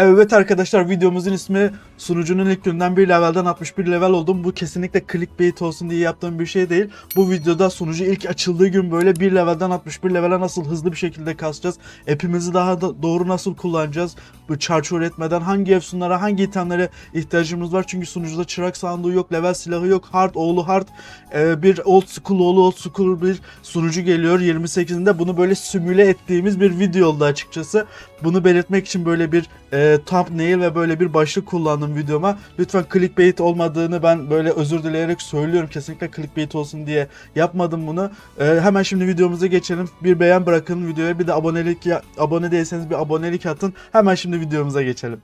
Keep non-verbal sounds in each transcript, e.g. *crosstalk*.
Evet arkadaşlar videomuzun ismi sunucunun ilk günden bir levelden 61 level oldum. Bu kesinlikle clickbait olsun diye yaptığım bir şey değil. Bu videoda sunucu ilk açıldığı gün böyle bir levelden 61 levele nasıl hızlı bir şekilde kasacağız. Epimizi daha da doğru nasıl kullanacağız. Bu çarçur etmeden hangi efsunlara hangi itemlere ihtiyacımız var. Çünkü sunucuda çırak sandığı yok, level silahı yok. Hard oğlu hard e, bir old school oğlu old school bir sunucu geliyor 28'inde. Bunu böyle simüle ettiğimiz bir video oldu açıkçası. Bunu belirtmek için böyle bir e, thumbnail ve böyle bir başlık kullandım videoma. Lütfen clickbait olmadığını ben böyle özür dileyerek söylüyorum. Kesinlikle clickbait olsun diye yapmadım bunu. E, hemen şimdi videomuza geçelim. Bir beğen bırakın videoya bir de abonelik ya, abone değilseniz bir abonelik atın. Hemen şimdi videomuza geçelim.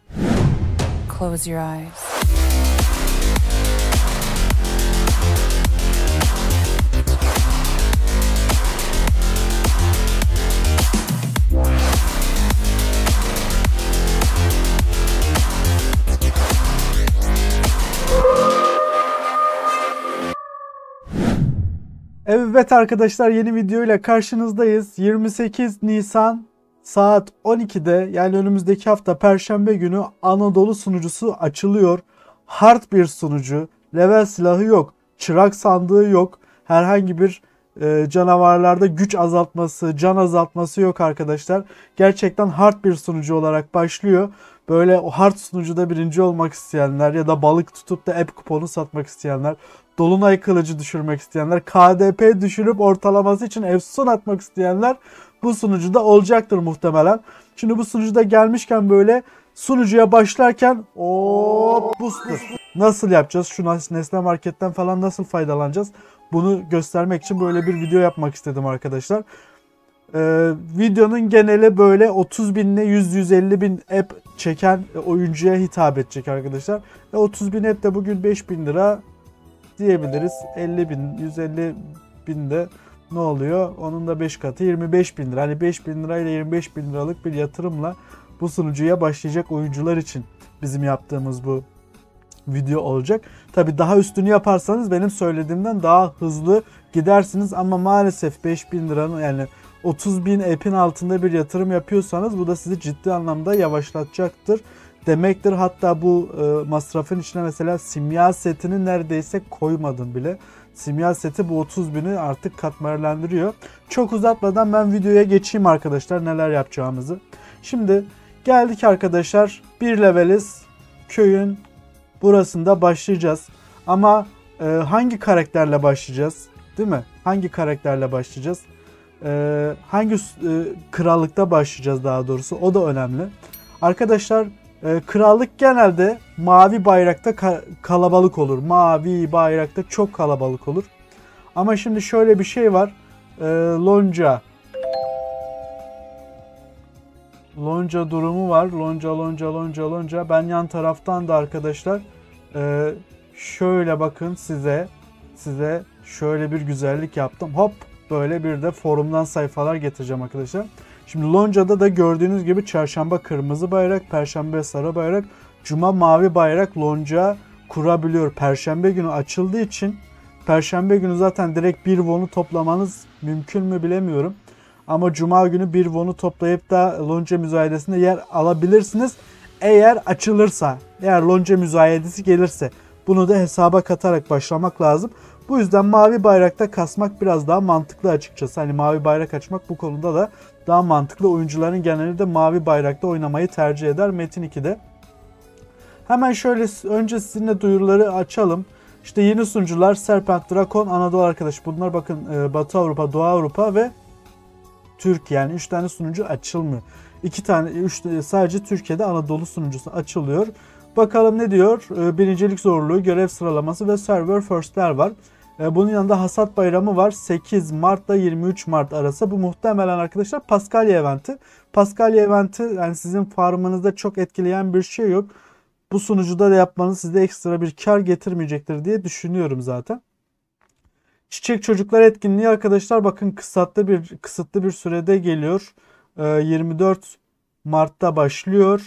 Close your eyes. Evet arkadaşlar yeni video ile karşınızdayız. 28 Nisan saat 12'de yani önümüzdeki hafta Perşembe günü Anadolu sunucusu açılıyor. Hard bir sunucu. Level silahı yok. Çırak sandığı yok. Herhangi bir e, canavarlarda güç azaltması, can azaltması yok arkadaşlar. Gerçekten hard bir sunucu olarak başlıyor. Böyle o hard sunucuda birinci olmak isteyenler ya da balık tutup da app kuponu satmak isteyenler Dolunay kılıcı düşürmek isteyenler, KDP düşürüp ortalaması için efsun atmak isteyenler bu sunucuda olacaktır muhtemelen. Şimdi bu sunucuda gelmişken böyle sunucuya başlarken o booster. Nasıl yapacağız? Şu nesne marketten falan nasıl faydalanacağız? Bunu göstermek için böyle bir video yapmak istedim arkadaşlar. Ee, videonun geneli böyle 30 bin ile 150 bin app çeken oyuncuya hitap edecek arkadaşlar. E, 30 bin app de bugün 5 bin lira diyebiliriz. 50 bin, 150 bin de ne oluyor? Onun da 5 katı 25 bin lira. Hani 5 bin lirayla 25 bin liralık bir yatırımla bu sunucuya başlayacak oyuncular için bizim yaptığımız bu video olacak. Tabi daha üstünü yaparsanız benim söylediğimden daha hızlı gidersiniz ama maalesef 5 bin liranın yani 30 bin epin altında bir yatırım yapıyorsanız bu da sizi ciddi anlamda yavaşlatacaktır demektir. Hatta bu e, masrafın içine mesela simya setini neredeyse koymadım bile. Simya seti bu 30 bini artık katmerlendiriyor. Çok uzatmadan ben videoya geçeyim arkadaşlar neler yapacağımızı. Şimdi geldik arkadaşlar bir leveliz köyün burasında başlayacağız. Ama e, hangi karakterle başlayacağız değil mi? Hangi karakterle başlayacağız? E, hangi e, krallıkta başlayacağız daha doğrusu o da önemli. Arkadaşlar ee, krallık genelde mavi bayrakta kalabalık olur. Mavi bayrakta çok kalabalık olur. Ama şimdi şöyle bir şey var. Ee, lonca lonca durumu var. Lonca lonca lonca lonca. Ben yan taraftan da arkadaşlar e, şöyle bakın size size şöyle bir güzellik yaptım. Hop böyle bir de forumdan sayfalar getireceğim arkadaşlar. Şimdi Lonca'da da gördüğünüz gibi çarşamba kırmızı bayrak, perşembe sarı bayrak, cuma mavi bayrak Lonca kurabiliyor. Perşembe günü açıldığı için perşembe günü zaten direkt bir vonu toplamanız mümkün mü bilemiyorum. Ama cuma günü bir vonu toplayıp da Lonca müzayedesinde yer alabilirsiniz. Eğer açılırsa, eğer Lonca müzayedesi gelirse bunu da hesaba katarak başlamak lazım. Bu yüzden mavi bayrakta kasmak biraz daha mantıklı açıkçası. Hani mavi bayrak açmak bu konuda da daha mantıklı. Oyuncuların geneli de mavi bayrakta oynamayı tercih eder Metin 2'de. Hemen şöyle önce sizinle duyuruları açalım. İşte yeni sunucular Serpent, Drakon, Anadolu arkadaş. Bunlar bakın e, Batı Avrupa, Doğu Avrupa ve Türkiye. Yani 3 tane sunucu açılmıyor. 2 tane, 3 e, sadece Türkiye'de Anadolu sunucusu açılıyor. Bakalım ne diyor? E, birincilik zorluğu, görev sıralaması ve server firstler var. Ee, bunun yanında hasat bayramı var. 8 Mart'ta 23 Mart arası. Bu muhtemelen arkadaşlar Paskalya eventi. Paskalya eventi yani sizin farmınızda çok etkileyen bir şey yok. Bu sunucuda da yapmanız size ekstra bir kar getirmeyecektir diye düşünüyorum zaten. Çiçek Çocuklar etkinliği arkadaşlar bakın kısıtlı bir kısıtlı bir sürede geliyor. 24 ee, Mart'ta başlıyor.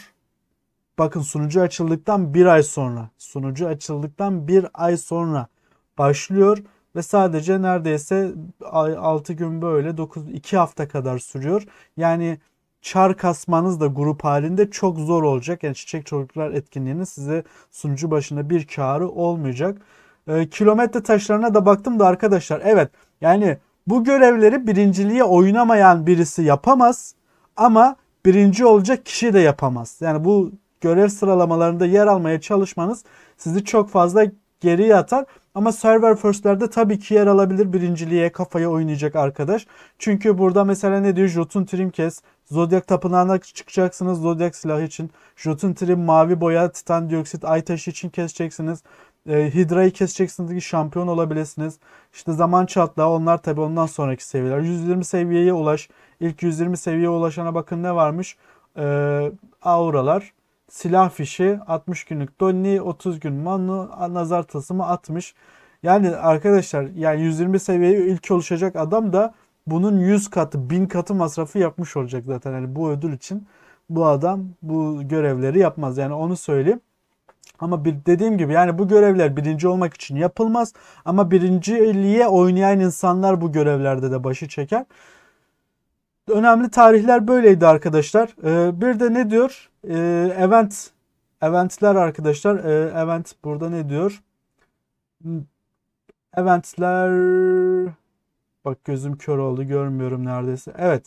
Bakın sunucu açıldıktan bir ay sonra. Sunucu açıldıktan bir ay sonra başlıyor ve sadece neredeyse 6 gün böyle 9 2 hafta kadar sürüyor. Yani çar kasmanız da grup halinde çok zor olacak. Yani Çiçek Çocuklar etkinliğinin size sunucu başına bir karı olmayacak. E, kilometre taşlarına da baktım da arkadaşlar evet yani bu görevleri birinciliğe oynamayan birisi yapamaz ama birinci olacak kişi de yapamaz. Yani bu görev sıralamalarında yer almaya çalışmanız sizi çok fazla geriye atar. Ama server firstlerde tabii ki yer alabilir birinciliğe kafaya oynayacak arkadaş. Çünkü burada mesela ne diyor? Jotun trim kes. Zodiac tapınağına çıkacaksınız. Zodiac silahı için. Jotun trim mavi boya, titan dioksit, ay taşı için keseceksiniz. E, Hydra'yı keseceksiniz ki şampiyon olabilirsiniz. İşte zaman çatla onlar tabii ondan sonraki seviyeler. 120 seviyeye ulaş. İlk 120 seviyeye ulaşana bakın ne varmış? E, auralar silah fişi 60 günlük Donny, 30 gün Manu, nazar tasımı 60. Yani arkadaşlar yani 120 seviyeye ilk oluşacak adam da bunun 100 katı, 1000 katı masrafı yapmış olacak zaten. Yani bu ödül için bu adam bu görevleri yapmaz. Yani onu söyleyeyim. Ama bir, dediğim gibi yani bu görevler birinci olmak için yapılmaz. Ama birinciliğe oynayan insanlar bu görevlerde de başı çeker. Önemli tarihler böyleydi arkadaşlar. Ee, bir de ne diyor? Ee, event eventler arkadaşlar. Ee, event burada ne diyor? Hmm, eventler bak gözüm kör oldu görmüyorum neredeyse. Evet.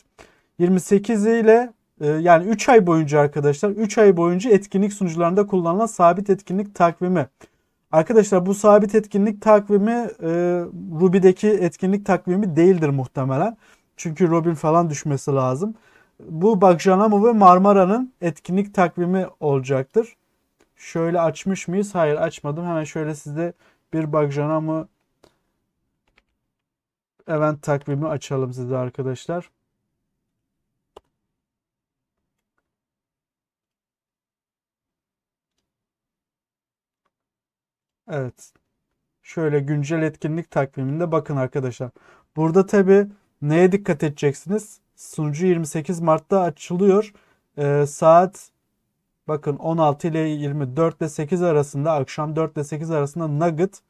28 ile e, yani 3 ay boyunca arkadaşlar 3 ay boyunca etkinlik sunucularında kullanılan sabit etkinlik takvimi. Arkadaşlar bu sabit etkinlik takvimi e, Ruby'deki etkinlik takvimi değildir muhtemelen. Çünkü Robin falan düşmesi lazım. Bu Bakjanamu ve Marmara'nın etkinlik takvimi olacaktır. Şöyle açmış mıyız? Hayır açmadım. Hemen şöyle size bir Bakjanamu event takvimi açalım size arkadaşlar. Evet. Şöyle güncel etkinlik takviminde bakın arkadaşlar. Burada tabi Neye dikkat edeceksiniz? Sunucu 28 Mart'ta açılıyor. Ee, saat bakın 16 ile 24 ile 8 arasında akşam 4 ile 8 arasında nugget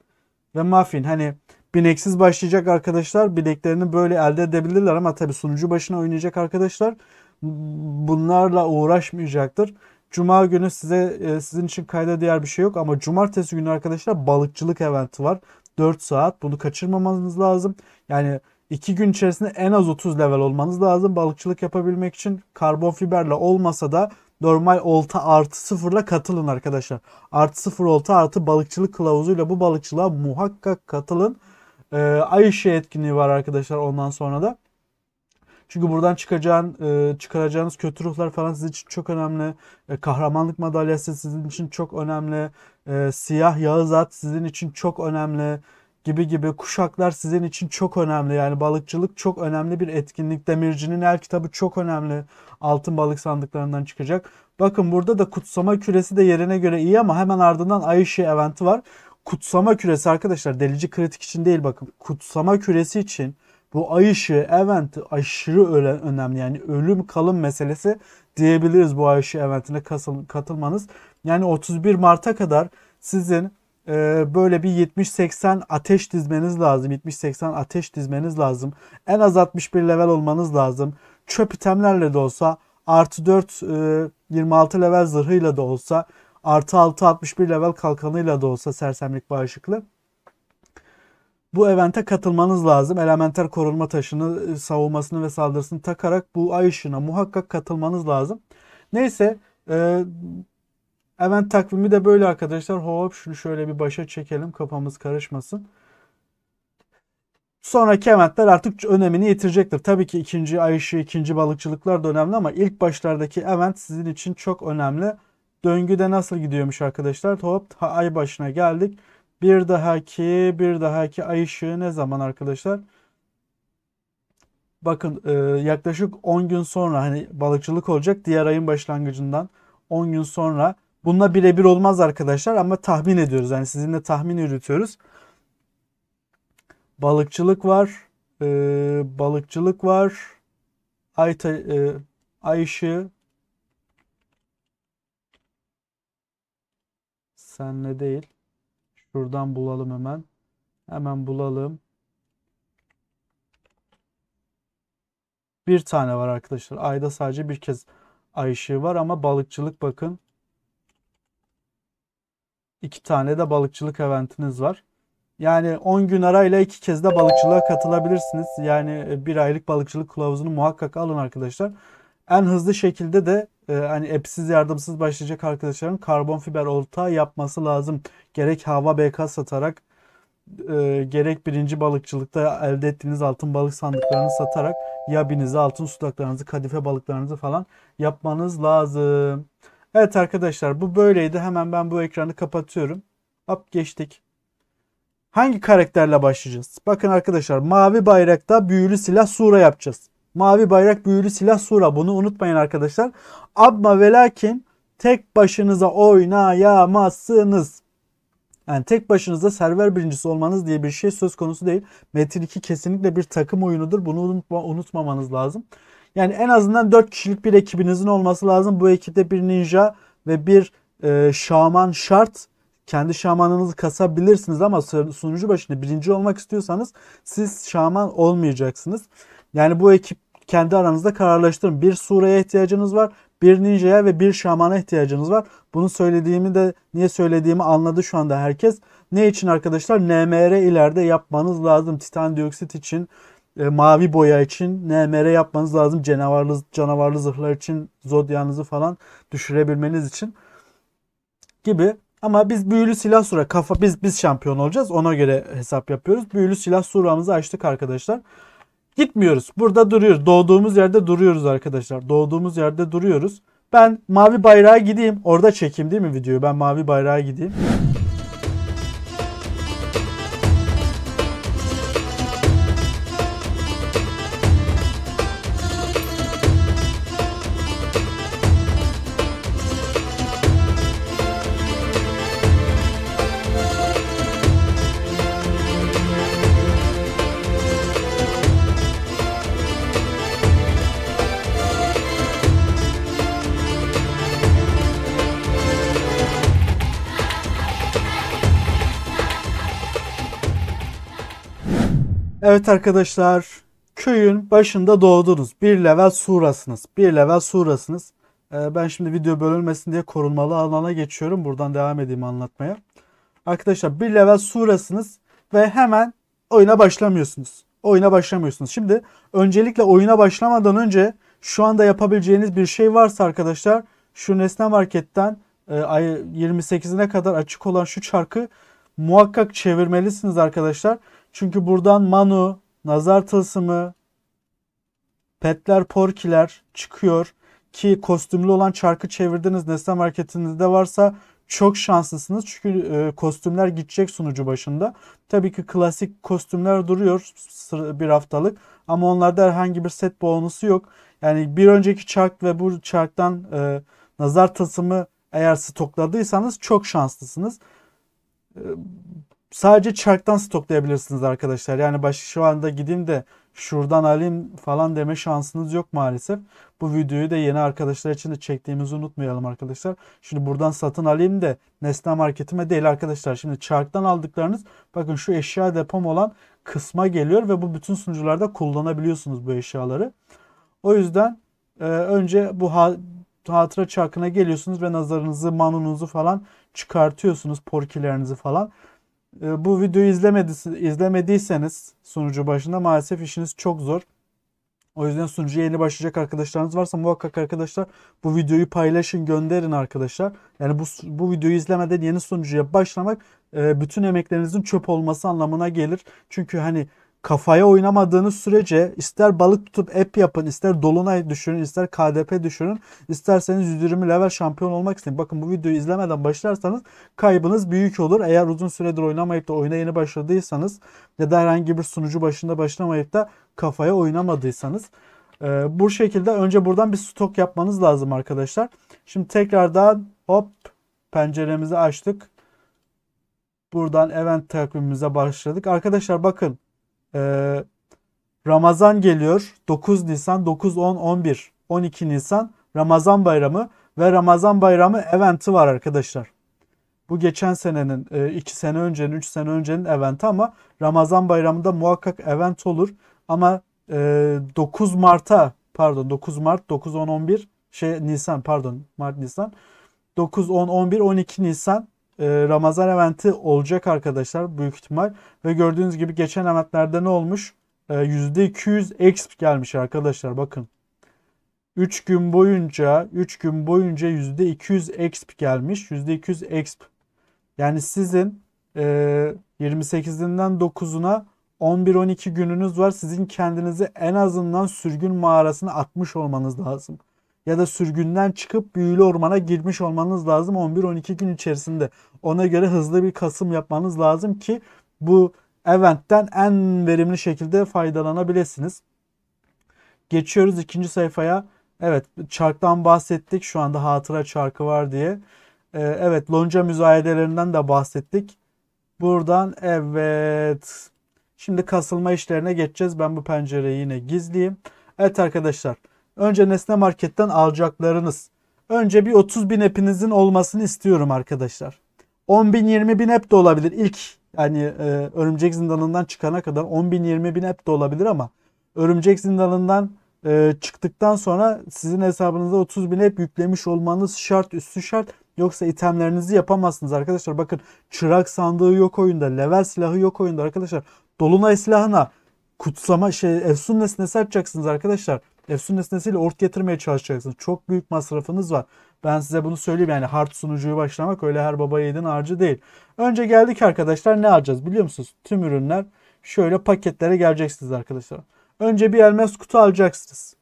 ve muffin. Hani bineksiz başlayacak arkadaşlar bileklerini böyle elde edebilirler ama tabi sunucu başına oynayacak arkadaşlar bunlarla uğraşmayacaktır. Cuma günü size e, sizin için kayda değer bir şey yok ama cumartesi günü arkadaşlar balıkçılık eventi var. 4 saat bunu kaçırmamanız lazım. Yani 2 gün içerisinde en az 30 level olmanız lazım. Balıkçılık yapabilmek için karbon fiberle olmasa da normal olta artı sıfırla katılın arkadaşlar. Artı sıfır olta artı balıkçılık kılavuzuyla bu balıkçılığa muhakkak katılın. Ee, ay ışığı etkinliği var arkadaşlar ondan sonra da. Çünkü buradan çıkacağın, e, çıkaracağınız kötü ruhlar falan sizin için çok önemli. E, kahramanlık madalyası sizin için çok önemli. E, siyah yağız at sizin için çok önemli gibi gibi kuşaklar sizin için çok önemli. Yani balıkçılık çok önemli bir etkinlik. Demircinin el kitabı çok önemli. Altın balık sandıklarından çıkacak. Bakın burada da kutsama küresi de yerine göre iyi ama hemen ardından ay eventi var. Kutsama küresi arkadaşlar delici kritik için değil bakın. Kutsama küresi için bu ay ışığı eventi aşırı önemli. Yani ölüm kalım meselesi diyebiliriz bu ay ışığı eventine katılmanız. Yani 31 Mart'a kadar sizin ee, böyle bir 70-80 ateş dizmeniz lazım. 70-80 ateş dizmeniz lazım. En az 61 level olmanız lazım. Çöp itemlerle de olsa artı 4 26 e, level zırhıyla da olsa artı 6 61 level kalkanıyla da olsa sersemlik bağışıklı. Bu evente katılmanız lazım. Elementer korunma taşını, e, savunmasını ve saldırısını takarak bu ay ışığına muhakkak katılmanız lazım. Neyse e, Event takvimi de böyle arkadaşlar. Hop şunu şöyle bir başa çekelim. Kafamız karışmasın. Sonraki eventler artık önemini yitirecektir. Tabii ki ikinci ay ışığı, ikinci balıkçılıklar da önemli ama ilk başlardaki event sizin için çok önemli. Döngüde nasıl gidiyormuş arkadaşlar? Hop ay başına geldik. Bir dahaki, bir dahaki ay ışığı ne zaman arkadaşlar? Bakın e, yaklaşık 10 gün sonra hani balıkçılık olacak diğer ayın başlangıcından 10 gün sonra Bununla birebir olmaz arkadaşlar ama tahmin ediyoruz. Yani sizinle tahmin yürütüyoruz. Balıkçılık var. Ee, balıkçılık var. Ay, e, ay ışığı. Senle değil. Şuradan bulalım hemen. Hemen bulalım. Bir tane var arkadaşlar. Ayda sadece bir kez ay ışığı var ama balıkçılık bakın iki tane de balıkçılık eventiniz var. Yani 10 gün arayla iki kez de balıkçılığa katılabilirsiniz. Yani e, bir aylık balıkçılık kılavuzunu muhakkak alın arkadaşlar. En hızlı şekilde de e, hani epsiz yardımsız başlayacak arkadaşların karbon fiber olta yapması lazım. Gerek hava BK satarak e, gerek birinci balıkçılıkta elde ettiğiniz altın balık sandıklarını satarak yabinizi, altın sudaklarınızı, kadife balıklarınızı falan yapmanız lazım. Evet arkadaşlar bu böyleydi. Hemen ben bu ekranı kapatıyorum. Hop geçtik. Hangi karakterle başlayacağız? Bakın arkadaşlar mavi bayrakta büyülü silah sura yapacağız. Mavi bayrak büyülü silah sura bunu unutmayın arkadaşlar. Abma ve lakin tek başınıza oynayamazsınız. Yani tek başınıza server birincisi olmanız diye bir şey söz konusu değil. Metin 2 kesinlikle bir takım oyunudur. Bunu unutma, unutmamanız lazım. Yani en azından 4 kişilik bir ekibinizin olması lazım. Bu ekipte bir ninja ve bir e, şaman şart. Kendi şamanınızı kasabilirsiniz ama sunucu başında birinci olmak istiyorsanız siz şaman olmayacaksınız. Yani bu ekip kendi aranızda kararlaştırın. Bir sureye ihtiyacınız var, bir ninjaya ve bir şamana ihtiyacınız var. Bunu söylediğimi de niye söylediğimi anladı şu anda herkes. Ne için arkadaşlar? NMR ileride yapmanız lazım. Titan dioksit için e, mavi boya için NMR yapmanız lazım. Canavarlı canavarlı zırhlar için zodyanızı falan düşürebilmeniz için gibi. Ama biz büyülü silah sura kafa biz biz şampiyon olacağız. Ona göre hesap yapıyoruz. Büyülü silah suramızı açtık arkadaşlar. Gitmiyoruz. Burada duruyoruz. Doğduğumuz yerde duruyoruz arkadaşlar. Doğduğumuz yerde duruyoruz. Ben mavi bayrağa gideyim. Orada çekeyim değil mi videoyu? Ben mavi bayrağa gideyim. Evet arkadaşlar köyün başında doğdunuz. Bir level surasınız. Bir level surasınız. Ee, ben şimdi video bölünmesin diye korunmalı alana geçiyorum. Buradan devam edeyim anlatmaya. Arkadaşlar bir level surasınız ve hemen oyuna başlamıyorsunuz. Oyuna başlamıyorsunuz. Şimdi öncelikle oyuna başlamadan önce şu anda yapabileceğiniz bir şey varsa arkadaşlar şu nesne marketten e, ay 28'ine kadar açık olan şu çarkı muhakkak çevirmelisiniz arkadaşlar. Çünkü buradan Manu, Nazar Tılsımı, Petler Porkiler çıkıyor. Ki kostümlü olan çarkı çevirdiniz nesne marketinizde varsa çok şanslısınız. Çünkü e, kostümler gidecek sunucu başında. Tabii ki klasik kostümler duruyor bir haftalık. Ama onlarda herhangi bir set bonusu yok. Yani bir önceki çark ve bu çarktan e, nazar tasımı eğer stokladıysanız çok şanslısınız. E, sadece çarktan stoklayabilirsiniz arkadaşlar. Yani baş, şu anda gideyim de şuradan alayım falan deme şansınız yok maalesef. Bu videoyu da yeni arkadaşlar için de çektiğimizi unutmayalım arkadaşlar. Şimdi buradan satın alayım de Nesne marketime değil arkadaşlar. Şimdi çarktan aldıklarınız bakın şu eşya depom olan kısma geliyor ve bu bütün sunucularda kullanabiliyorsunuz bu eşyaları. O yüzden e, önce bu ha, hatıra çarkına geliyorsunuz ve nazarınızı, manunuzu falan çıkartıyorsunuz, porkilerinizi falan. Ee, bu videoyu izlemediyseniz sunucu başında maalesef işiniz çok zor. O yüzden sunucuya yeni başlayacak arkadaşlarınız varsa muhakkak arkadaşlar bu videoyu paylaşın gönderin arkadaşlar. Yani bu, bu videoyu izlemeden yeni sunucuya başlamak e, bütün emeklerinizin çöp olması anlamına gelir. Çünkü hani kafaya oynamadığınız sürece ister balık tutup app yapın, ister dolunay düşünün, ister KDP düşünün, isterseniz 120 level şampiyon olmak isteyin. Bakın bu videoyu izlemeden başlarsanız kaybınız büyük olur. Eğer uzun süredir oynamayıp da oyuna yeni başladıysanız ya da herhangi bir sunucu başında başlamayıp da kafaya oynamadıysanız e, bu şekilde önce buradan bir stok yapmanız lazım arkadaşlar. Şimdi tekrardan hop penceremizi açtık. Buradan event takvimimize başladık. Arkadaşlar bakın ee, Ramazan geliyor. 9 Nisan, 9, 10, 11, 12 Nisan Ramazan bayramı ve Ramazan bayramı eventi var arkadaşlar. Bu geçen senenin, 2 e, sene öncenin, 3 sene öncenin eventi ama Ramazan bayramında muhakkak event olur. Ama 9 e, Mart'a pardon 9 Mart, 9, 10, 11 şey Nisan pardon Mart Nisan 9, 10, 11, 12 Nisan ee, Ramazan eventi olacak arkadaşlar büyük ihtimal. Ve gördüğünüz gibi geçen eventlerde ne olmuş? %200 ee, exp gelmiş arkadaşlar bakın. 3 gün boyunca 3 gün boyunca %200 exp gelmiş. %200 exp. Yani sizin e, 28'inden 9'una 11-12 gününüz var. Sizin kendinizi en azından sürgün mağarasına atmış olmanız lazım ya da sürgünden çıkıp büyülü ormana girmiş olmanız lazım 11-12 gün içerisinde. Ona göre hızlı bir kasım yapmanız lazım ki bu eventten en verimli şekilde faydalanabilirsiniz. Geçiyoruz ikinci sayfaya. Evet çarktan bahsettik. Şu anda hatıra çarkı var diye. Ee, evet lonca müzayedelerinden de bahsettik. Buradan evet. Şimdi kasılma işlerine geçeceğiz. Ben bu pencereyi yine gizleyeyim. Evet arkadaşlar Önce nesne marketten alacaklarınız. Önce bir 30 bin app'inizin olmasını istiyorum arkadaşlar. 10 bin 20 bin app de olabilir. İlk yani e, örümcek zindanından çıkana kadar 10 bin 20 bin app de olabilir ama örümcek zindanından e, çıktıktan sonra sizin hesabınıza 30 bin app yüklemiş olmanız şart üstü şart. Yoksa itemlerinizi yapamazsınız arkadaşlar. Bakın çırak sandığı yok oyunda. Level silahı yok oyunda arkadaşlar. Dolunay silahına kutsama şey efsun nesnesi açacaksınız arkadaşlar. Efsun nesnesiyle ort getirmeye çalışacaksınız. Çok büyük masrafınız var. Ben size bunu söyleyeyim yani hard sunucuyu başlamak öyle her baba yiğidin harcı değil. Önce geldik arkadaşlar ne alacağız biliyor musunuz? Tüm ürünler şöyle paketlere geleceksiniz arkadaşlar. Önce bir elmas kutu alacaksınız.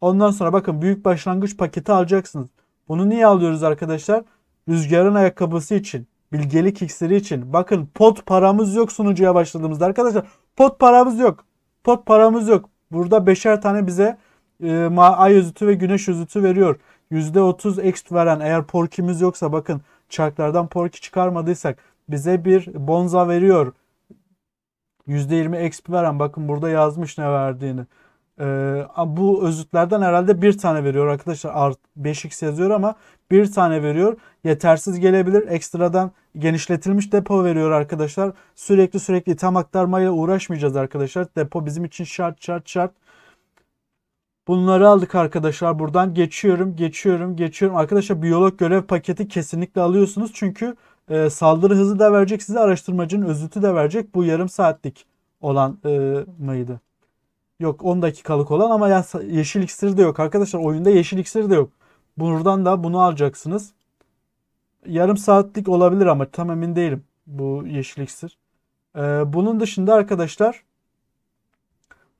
Ondan sonra bakın büyük başlangıç paketi alacaksınız. Bunu niye alıyoruz arkadaşlar? Rüzgarın ayakkabısı için. Bilgelik iksiri için. Bakın pot paramız yok sunucuya başladığımızda arkadaşlar. Pot paramız yok. Pot paramız yok. Burada beşer tane bize e, ay özütü ve güneş özütü veriyor. %30 ekst veren eğer porkimiz yoksa bakın çarklardan porki çıkarmadıysak bize bir bonza veriyor. %20 exp veren bakın burada yazmış ne verdiğini. Ee, bu özütlerden herhalde bir tane veriyor arkadaşlar. Art 5x yazıyor ama bir tane veriyor. Yetersiz gelebilir. Ekstradan genişletilmiş depo veriyor arkadaşlar. Sürekli sürekli tam aktarmayla uğraşmayacağız arkadaşlar. Depo bizim için şart şart şart. Bunları aldık arkadaşlar. Buradan geçiyorum, geçiyorum, geçiyorum. Arkadaşlar biyolog görev paketi kesinlikle alıyorsunuz. Çünkü e, saldırı hızı da verecek size, araştırmacının özütü de verecek. Bu yarım saatlik olan e, mıydı? Yok 10 dakikalık olan ama ya yeşil iksir de yok. Arkadaşlar oyunda yeşil iksir de yok. Buradan da bunu alacaksınız. Yarım saatlik olabilir ama tam emin değilim bu yeşil iksir. Ee, bunun dışında arkadaşlar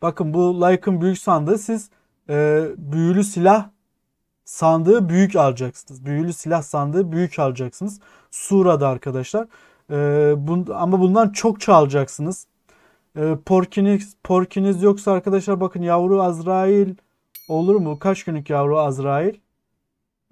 bakın bu like'ın büyük sandığı siz e, büyülü silah sandığı büyük alacaksınız. Büyülü silah sandığı büyük alacaksınız. Sura'da arkadaşlar. E, bun, ama bundan çok çalacaksınız. E, ee, porkiniz, porkiniz yoksa arkadaşlar bakın yavru Azrail olur mu? Kaç günlük yavru Azrail?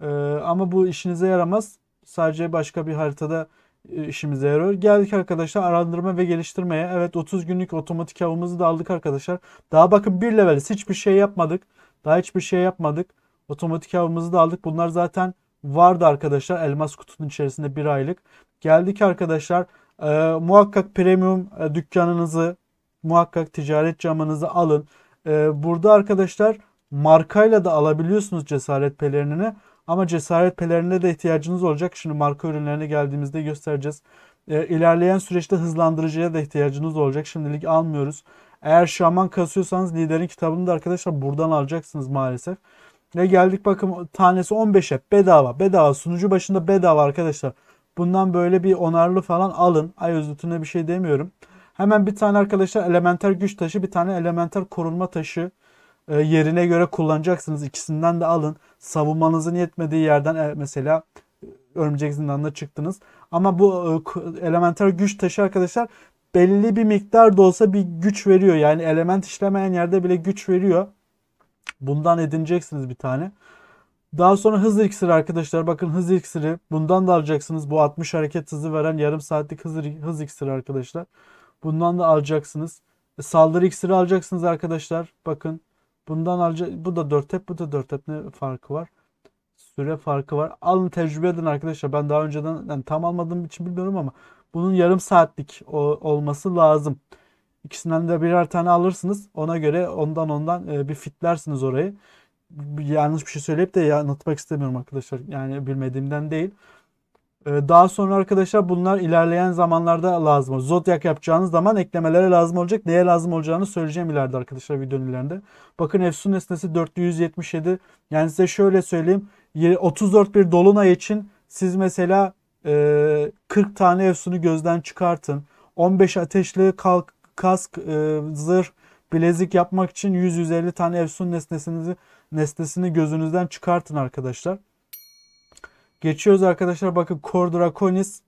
E, ama bu işinize yaramaz. Sadece başka bir haritada e, işimize yarıyor. Geldik arkadaşlar arandırma ve geliştirmeye. Evet 30 günlük otomatik avımızı da aldık arkadaşlar. Daha bakın bir leveliz. Hiçbir şey yapmadık. Daha hiçbir şey yapmadık. Otomatik avımızı da aldık. Bunlar zaten vardı arkadaşlar. Elmas kutunun içerisinde bir aylık. Geldik arkadaşlar. E, muhakkak premium e, dükkanınızı muhakkak ticaret camınızı alın. E, burada arkadaşlar markayla da alabiliyorsunuz cesaret pelerinini. Ama cesaret pelerinine de ihtiyacınız olacak. Şimdi marka ürünlerine geldiğimizde göstereceğiz. E, ilerleyen süreçte hızlandırıcıya da ihtiyacınız olacak. Şimdilik almıyoruz. Eğer şaman kasıyorsanız liderin kitabını da arkadaşlar buradan alacaksınız maalesef. Ve geldik bakın tanesi 15'e bedava. Bedava sunucu başında bedava arkadaşlar. Bundan böyle bir onarlı falan alın. Ay özütüne bir şey demiyorum. Hemen bir tane arkadaşlar elementer güç taşı bir tane elementer korunma taşı e, yerine göre kullanacaksınız. İkisinden de alın. Savunmanızın yetmediği yerden e, mesela e, örümcek zindanına çıktınız. Ama bu e, elementer güç taşı arkadaşlar belli bir miktar da olsa bir güç veriyor. Yani element işlemeyen yerde bile güç veriyor. Bundan edineceksiniz bir tane. Daha sonra hız iksiri arkadaşlar. Bakın hız iksiri. Bundan da alacaksınız. Bu 60 hareket hızı veren yarım saatlik hız, hız iksiri arkadaşlar. Bundan da alacaksınız. E, saldırı iksiri alacaksınız arkadaşlar. Bakın. Bundan alacak. Bu da 4 hep. Bu da 4 hep. Ne farkı var? Süre farkı var. Alın tecrübe edin arkadaşlar. Ben daha önceden yani tam almadığım için bilmiyorum ama bunun yarım saatlik olması lazım. İkisinden de birer tane alırsınız. Ona göre ondan ondan e, bir fitlersiniz orayı. Yanlış bir şey söyleyip de anlatmak istemiyorum arkadaşlar. Yani bilmediğimden değil. E, daha sonra arkadaşlar bunlar ilerleyen zamanlarda lazım. Zodyak yapacağınız zaman eklemelere lazım olacak. Neye lazım olacağını söyleyeceğim ileride arkadaşlar videonun ilerinde. Bakın Efsun nesnesi 477. Yani size şöyle söyleyeyim. 34 bir dolunay için siz mesela e, ee, 40 tane efsunu gözden çıkartın. 15 ateşli kalk, kask, e, zırh, bilezik yapmak için 100-150 tane efsun nesnesinizi nesnesini gözünüzden çıkartın arkadaşlar. Geçiyoruz arkadaşlar bakın Cordraconis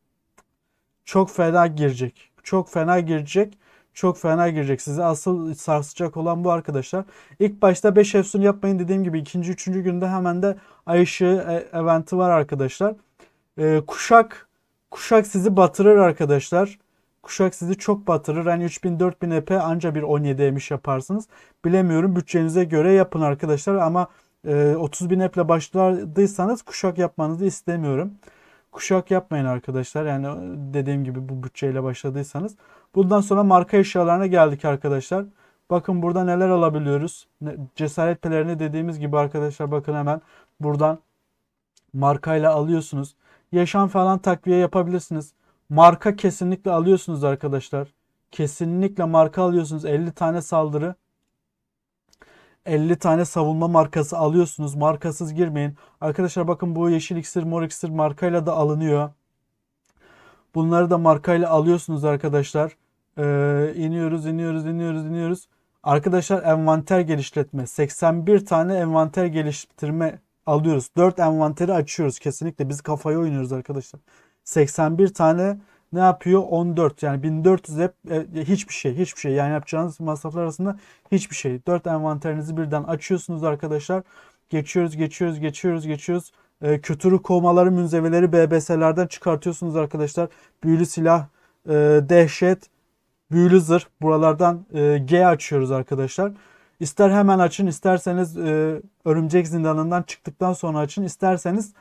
çok fena girecek. Çok fena girecek. Çok fena girecek. Sizi asıl sarsacak olan bu arkadaşlar. İlk başta 5 efsun yapmayın dediğim gibi. ikinci üçüncü günde hemen de ay ışığı e, eventi var arkadaşlar. E, kuşak kuşak sizi batırır arkadaşlar. Kuşak sizi çok batırır. Hani 3000-4000 EP anca bir 17 emiş yaparsınız. Bilemiyorum bütçenize göre yapın arkadaşlar ama e, 30 bin eple başladıysanız kuşak yapmanızı istemiyorum. Kuşak yapmayın arkadaşlar. Yani e, dediğim gibi bu bütçeyle başladıysanız. Bundan sonra marka eşyalarına geldik arkadaşlar. Bakın burada neler alabiliyoruz. Cesaret pelerini dediğimiz gibi arkadaşlar bakın hemen buradan markayla alıyorsunuz yaşam falan takviye yapabilirsiniz. Marka kesinlikle alıyorsunuz arkadaşlar. Kesinlikle marka alıyorsunuz. 50 tane saldırı. 50 tane savunma markası alıyorsunuz. Markasız girmeyin. Arkadaşlar bakın bu yeşil iksir, mor iksir markayla da alınıyor. Bunları da markayla alıyorsunuz arkadaşlar. Ee, iniyoruz, iniyoruz, iniyoruz, iniyoruz. Arkadaşlar envanter geliştirme. 81 tane envanter geliştirme alıyoruz. 4 envanteri açıyoruz kesinlikle. Biz kafayı oynuyoruz arkadaşlar. 81 tane ne yapıyor? 14 yani 1400 hep e, hiçbir şey hiçbir şey yani yapacağınız masraflar arasında hiçbir şey. 4 envanterinizi birden açıyorsunuz arkadaşlar. Geçiyoruz geçiyoruz geçiyoruz geçiyoruz. E, kötürü kovmaları münzeveleri BBS'lerden çıkartıyorsunuz arkadaşlar. Büyülü silah e, dehşet büyülü zırh buralardan e, G açıyoruz arkadaşlar. İster hemen açın, isterseniz e, örümcek zindanından çıktıktan sonra açın, isterseniz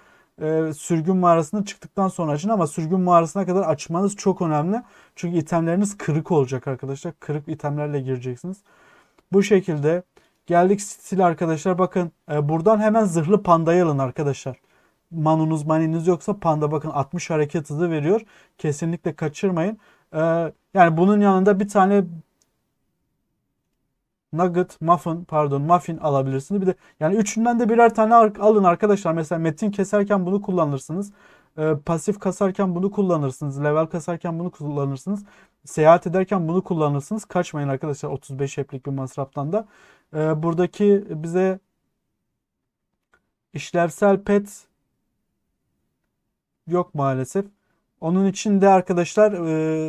e, sürgün mağarasından çıktıktan sonra açın ama sürgün mağarasına kadar açmanız çok önemli. Çünkü itemleriniz kırık olacak arkadaşlar. Kırık itemlerle gireceksiniz. Bu şekilde geldik stil arkadaşlar. Bakın e, buradan hemen zırhlı pandayı alın arkadaşlar. Manunuz maniniz yoksa panda bakın 60 hareket hızı veriyor. Kesinlikle kaçırmayın. E, yani bunun yanında bir tane nugget, muffin pardon muffin alabilirsiniz. Bir de yani üçünden de birer tane alın arkadaşlar. Mesela metin keserken bunu kullanırsınız. E, pasif kasarken bunu kullanırsınız. Level kasarken bunu kullanırsınız. Seyahat ederken bunu kullanırsınız. Kaçmayın arkadaşlar 35 heplik bir masraftan da. E, buradaki bize işlevsel pet yok maalesef. Onun için de arkadaşlar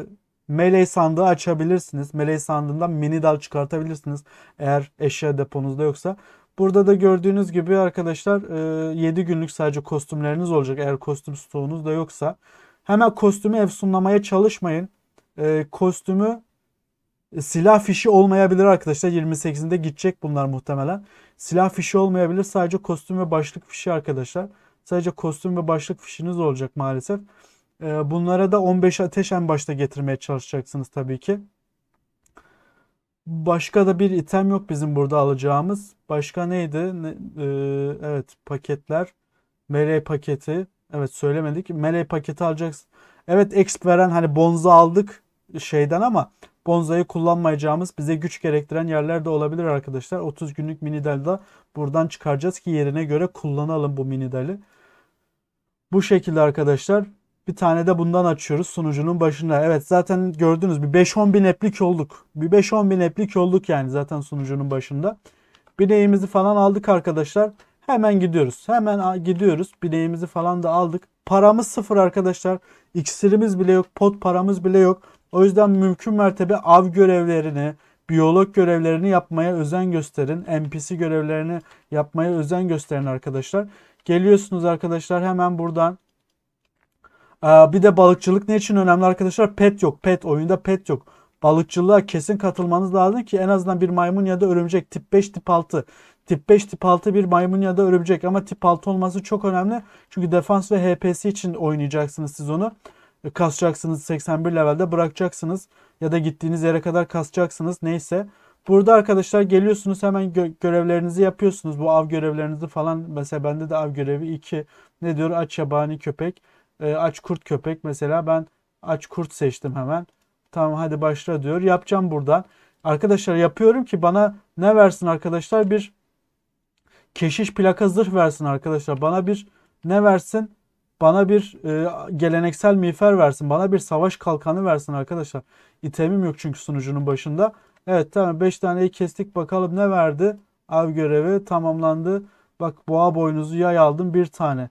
e, Melee sandığı açabilirsiniz. Melee sandığından mini dal çıkartabilirsiniz. Eğer eşya deponuzda yoksa. Burada da gördüğünüz gibi arkadaşlar 7 e, günlük sadece kostümleriniz olacak. Eğer kostüm stoğunuz da yoksa. Hemen kostümü efsunlamaya çalışmayın. E, kostümü e, silah fişi olmayabilir arkadaşlar. 28'inde gidecek bunlar muhtemelen. Silah fişi olmayabilir. Sadece kostüm ve başlık fişi arkadaşlar. Sadece kostüm ve başlık fişiniz olacak maalesef. Ee, bunlara da 15 ateş en başta getirmeye çalışacaksınız tabii ki. Başka da bir item yok bizim burada alacağımız. Başka neydi? Ne, e, evet paketler. Melee paketi. Evet söylemedik. Melee paketi alacaksın. Evet exp veren hani bonza aldık şeyden ama bonzayı kullanmayacağımız bize güç gerektiren yerler de olabilir arkadaşlar. 30 günlük mini da buradan çıkaracağız ki yerine göre kullanalım bu mini deli. Bu şekilde arkadaşlar. Bir tane de bundan açıyoruz sunucunun başında. Evet zaten gördünüz bir 5-10 bin eplik olduk. Bir 5-10 bin eplik olduk yani zaten sunucunun başında. Bileğimizi falan aldık arkadaşlar. Hemen gidiyoruz. Hemen gidiyoruz. Bileğimizi falan da aldık. Paramız sıfır arkadaşlar. İksirimiz bile yok. Pot paramız bile yok. O yüzden mümkün mertebe av görevlerini, biyolog görevlerini yapmaya özen gösterin. NPC görevlerini yapmaya özen gösterin arkadaşlar. Geliyorsunuz arkadaşlar hemen buradan ee, bir de balıkçılık ne için önemli arkadaşlar? Pet yok. Pet oyunda pet yok. Balıkçılığa kesin katılmanız lazım ki en azından bir maymun ya da örümcek tip 5 tip 6. Tip 5 tip 6 bir maymun ya da örümcek ama tip 6 olması çok önemli. Çünkü defans ve HP'si için oynayacaksınız siz onu. E, kasacaksınız 81 levelde bırakacaksınız ya da gittiğiniz yere kadar kasacaksınız neyse. Burada arkadaşlar geliyorsunuz hemen gö görevlerinizi yapıyorsunuz. Bu av görevlerinizi falan mesela bende de av görevi 2 ne diyor aç yabani köpek e, aç kurt köpek mesela ben aç kurt seçtim hemen. Tamam hadi başla diyor. Yapacağım buradan. Arkadaşlar yapıyorum ki bana ne versin arkadaşlar? Bir keşiş plaka zırh versin arkadaşlar. Bana bir ne versin? Bana bir e, geleneksel miğfer versin. Bana bir savaş kalkanı versin arkadaşlar. İtemim yok çünkü sunucunun başında. Evet tamam 5 taneyi kestik. Bakalım ne verdi? Av görevi tamamlandı. Bak boğa boynuzu yay aldım bir tane.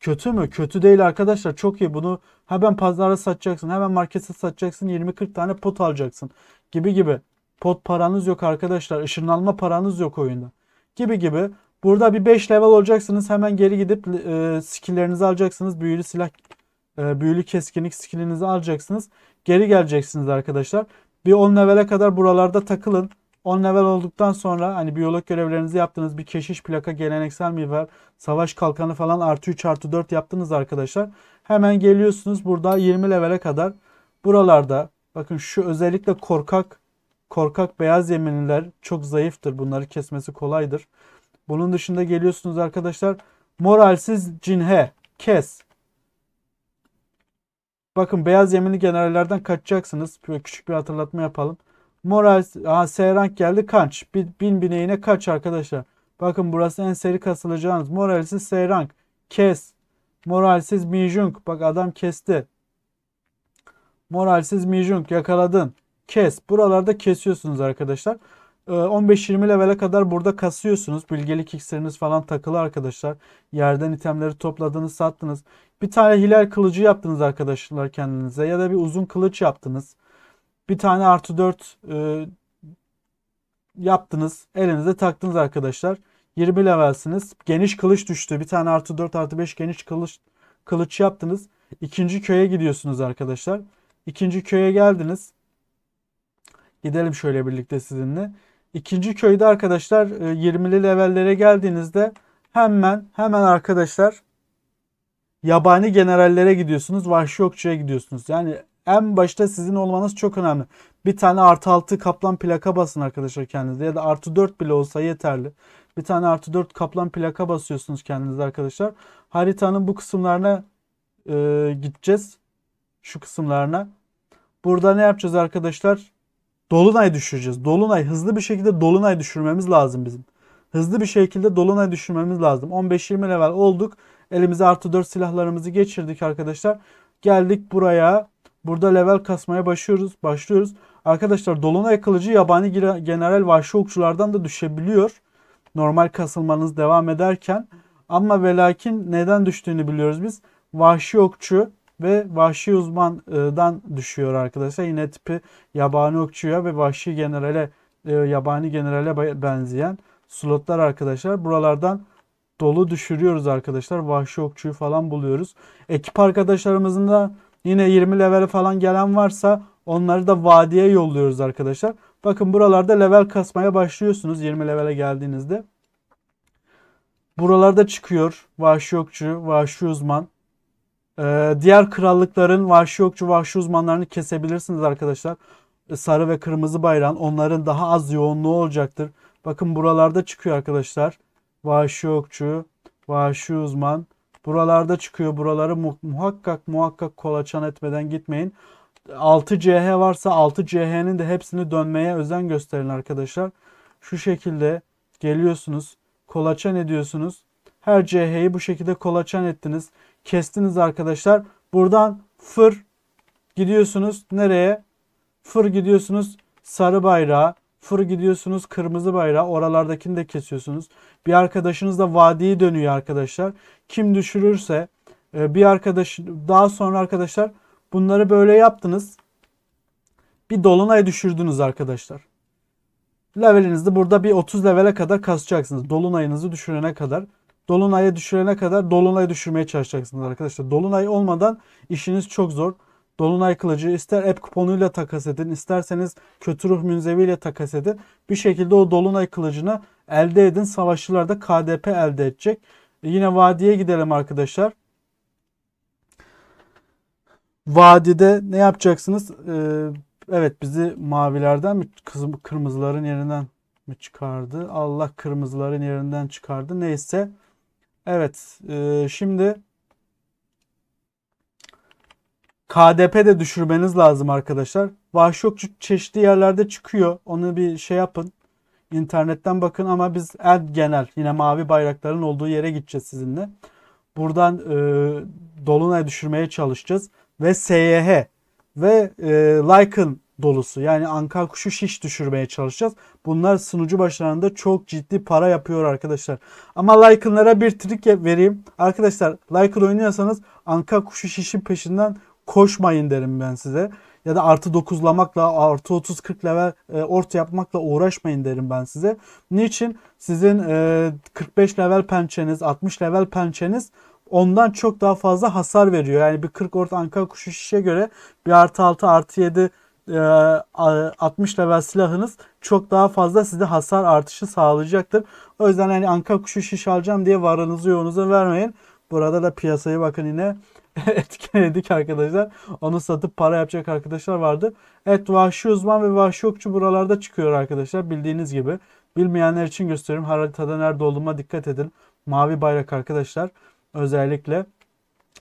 Kötü mü? Kötü değil arkadaşlar. Çok iyi. Bunu Ha ben pazara satacaksın. Hemen markete satacaksın. 20-40 tane pot alacaksın. Gibi gibi. Pot paranız yok arkadaşlar. Işınlanma paranız yok oyunda. Gibi gibi. Burada bir 5 level olacaksınız. Hemen geri gidip e, skilllerinizi alacaksınız. Büyülü silah, e, büyülü keskinlik skillinizi alacaksınız. Geri geleceksiniz arkadaşlar. Bir 10 levele kadar buralarda takılın. 10 level olduktan sonra hani biyolog görevlerinizi yaptınız. Bir keşiş plaka, geleneksel miğfer, savaş kalkanı falan artı 3 artı 4 yaptınız arkadaşlar. Hemen geliyorsunuz burada 20 levele kadar. Buralarda bakın şu özellikle korkak korkak beyaz yeminliler çok zayıftır. Bunları kesmesi kolaydır. Bunun dışında geliyorsunuz arkadaşlar. Moralsiz cinhe kes. Bakın beyaz yeminli generallerden kaçacaksınız. küçük bir hatırlatma yapalım. Moral, ha, Seyrank geldi kaç. Bin, bin bineğine kaç arkadaşlar. Bakın burası en seri kasılacağınız. Moralsiz Seyrank. Kes. Moralsiz Mijunk Bak adam kesti. Moralsiz Mijunk yakaladın. Kes. Buralarda kesiyorsunuz arkadaşlar. 15-20 ee, levele kadar burada kasıyorsunuz. Bilgelik iksiriniz falan takılı arkadaşlar. Yerden itemleri topladınız sattınız. Bir tane hilal kılıcı yaptınız arkadaşlar kendinize. Ya da bir uzun kılıç yaptınız bir tane artı 4 e, yaptınız. Elinize taktınız arkadaşlar. 20 levelsiniz. Geniş kılıç düştü. Bir tane artı 4 artı 5 geniş kılıç, kılıç yaptınız. İkinci köye gidiyorsunuz arkadaşlar. İkinci köye geldiniz. Gidelim şöyle birlikte sizinle. İkinci köyde arkadaşlar 20'li e, levellere geldiğinizde hemen hemen arkadaşlar yabani generallere gidiyorsunuz. Vahşi okçuya gidiyorsunuz. Yani en başta sizin olmanız çok önemli. Bir tane artı 6 kaplan plaka basın arkadaşlar kendinize ya da artı 4 bile olsa yeterli. Bir tane artı 4 kaplan plaka basıyorsunuz kendinize arkadaşlar. Haritanın bu kısımlarına e, gideceğiz. Şu kısımlarına. Burada ne yapacağız arkadaşlar? Dolunay düşüreceğiz. Dolunay hızlı bir şekilde dolunay düşürmemiz lazım bizim. Hızlı bir şekilde dolunay düşürmemiz lazım. 15-20 level olduk. Elimize artı 4 silahlarımızı geçirdik arkadaşlar. Geldik buraya. Burada level kasmaya başlıyoruz. başlıyoruz. Arkadaşlar Dolunay Kılıcı yabani general vahşi okçulardan da düşebiliyor. Normal kasılmanız devam ederken. Ama ve neden düştüğünü biliyoruz biz. Vahşi okçu ve vahşi uzmandan düşüyor arkadaşlar. Yine tipi yabani okçuya ve vahşi generale e, yabani generale benzeyen slotlar arkadaşlar. Buralardan dolu düşürüyoruz arkadaşlar. Vahşi okçuyu falan buluyoruz. Ekip arkadaşlarımızın da Yine 20 level falan gelen varsa onları da vadiye yolluyoruz arkadaşlar. Bakın buralarda level kasmaya başlıyorsunuz 20 levele geldiğinizde. Buralarda çıkıyor vahşi okçu, vahşi uzman. Ee, diğer krallıkların vahşi okçu, vahşi uzmanlarını kesebilirsiniz arkadaşlar. Ee, sarı ve kırmızı bayrağın onların daha az yoğunluğu olacaktır. Bakın buralarda çıkıyor arkadaşlar. Vahşi okçu, vahşi uzman, Buralarda çıkıyor. Buraları muhakkak muhakkak kolaçan etmeden gitmeyin. 6 CH varsa 6 CH'nin de hepsini dönmeye özen gösterin arkadaşlar. Şu şekilde geliyorsunuz. Kolaçan ediyorsunuz. Her CH'yi bu şekilde kolaçan ettiniz. Kestiniz arkadaşlar. Buradan fır gidiyorsunuz. Nereye? Fır gidiyorsunuz. Sarı bayrağa. Fır gidiyorsunuz kırmızı bayrağı oralardakini de kesiyorsunuz. Bir arkadaşınız da vadiyi dönüyor arkadaşlar. Kim düşürürse e, bir arkadaş daha sonra arkadaşlar bunları böyle yaptınız. Bir dolunay düşürdünüz arkadaşlar. Levelinizde burada bir 30 levele kadar kasacaksınız. Dolunayınızı düşürene kadar. Dolunay'a düşürene kadar dolunay düşürmeye çalışacaksınız arkadaşlar. Dolunay olmadan işiniz çok zor. Dolunay kılıcı ister app kuponuyla takas edin isterseniz kötü ruh münzeviyle takas edin. Bir şekilde o dolunay kılıcını elde edin. Savaşçılar da KDP elde edecek. E, yine vadiye gidelim arkadaşlar. Vadide ne yapacaksınız? Ee, evet bizi mavilerden mi kırmızıların yerinden mi çıkardı? Allah kırmızıların yerinden çıkardı. Neyse. Evet e, şimdi KDP de düşürmeniz lazım arkadaşlar. Vahşi okçu çeşitli yerlerde çıkıyor. Onu bir şey yapın. İnternetten bakın ama biz en genel yine mavi bayrakların olduğu yere gideceğiz sizinle. Buradan e, Dolunay düşürmeye çalışacağız. Ve SYH ve e, Lycan dolusu yani anka kuşu şiş düşürmeye çalışacağız. Bunlar sunucu başlarında çok ciddi para yapıyor arkadaşlar. Ama Lycan'lara bir trik vereyim. Arkadaşlar Lycan oynuyorsanız anka kuşu şişin peşinden koşmayın derim ben size. Ya da artı 9'lamakla, artı 30-40 level e, ort yapmakla uğraşmayın derim ben size. Niçin? Sizin e, 45 level pençeniz, 60 level pençeniz ondan çok daha fazla hasar veriyor. Yani bir 40 ort anka kuşu şişe göre bir artı 6 artı 7 60 e, level silahınız çok daha fazla size hasar artışı sağlayacaktır. O yüzden hani anka kuşu şiş alacağım diye varınızı yoğunuzu vermeyin. Burada da piyasaya bakın yine *laughs* etkiledik arkadaşlar. Onu satıp para yapacak arkadaşlar vardı. Evet vahşi uzman ve vahşi okçu buralarda çıkıyor arkadaşlar bildiğiniz gibi. Bilmeyenler için gösteriyorum. Haritada nerede olduğuma dikkat edin. Mavi bayrak arkadaşlar. Özellikle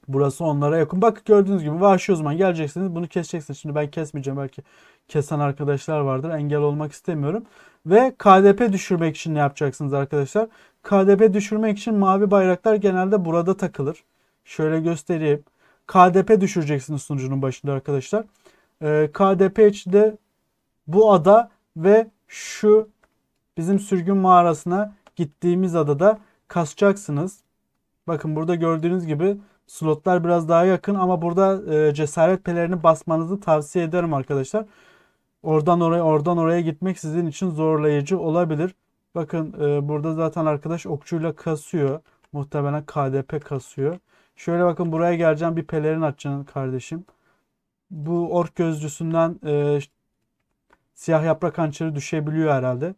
burası onlara yakın. Bak gördüğünüz gibi vahşi uzman geleceksiniz. Bunu keseceksiniz. Şimdi ben kesmeyeceğim. Belki kesen arkadaşlar vardır. Engel olmak istemiyorum. Ve KDP düşürmek için ne yapacaksınız arkadaşlar? KDP düşürmek için mavi bayraklar genelde burada takılır. Şöyle göstereyim. KDP düşüreceksiniz sunucunun başında arkadaşlar. E, ee, KDP içinde bu ada ve şu bizim sürgün mağarasına gittiğimiz adada kasacaksınız. Bakın burada gördüğünüz gibi slotlar biraz daha yakın ama burada e, cesaret pelerini basmanızı tavsiye ederim arkadaşlar. Oradan oraya oradan oraya gitmek sizin için zorlayıcı olabilir. Bakın e, burada zaten arkadaş okçuyla kasıyor. Muhtemelen KDP kasıyor. Şöyle bakın buraya geleceğim bir pelerin açacaksın kardeşim. Bu ork gözcüsünden e, siyah yaprak hançeri düşebiliyor herhalde.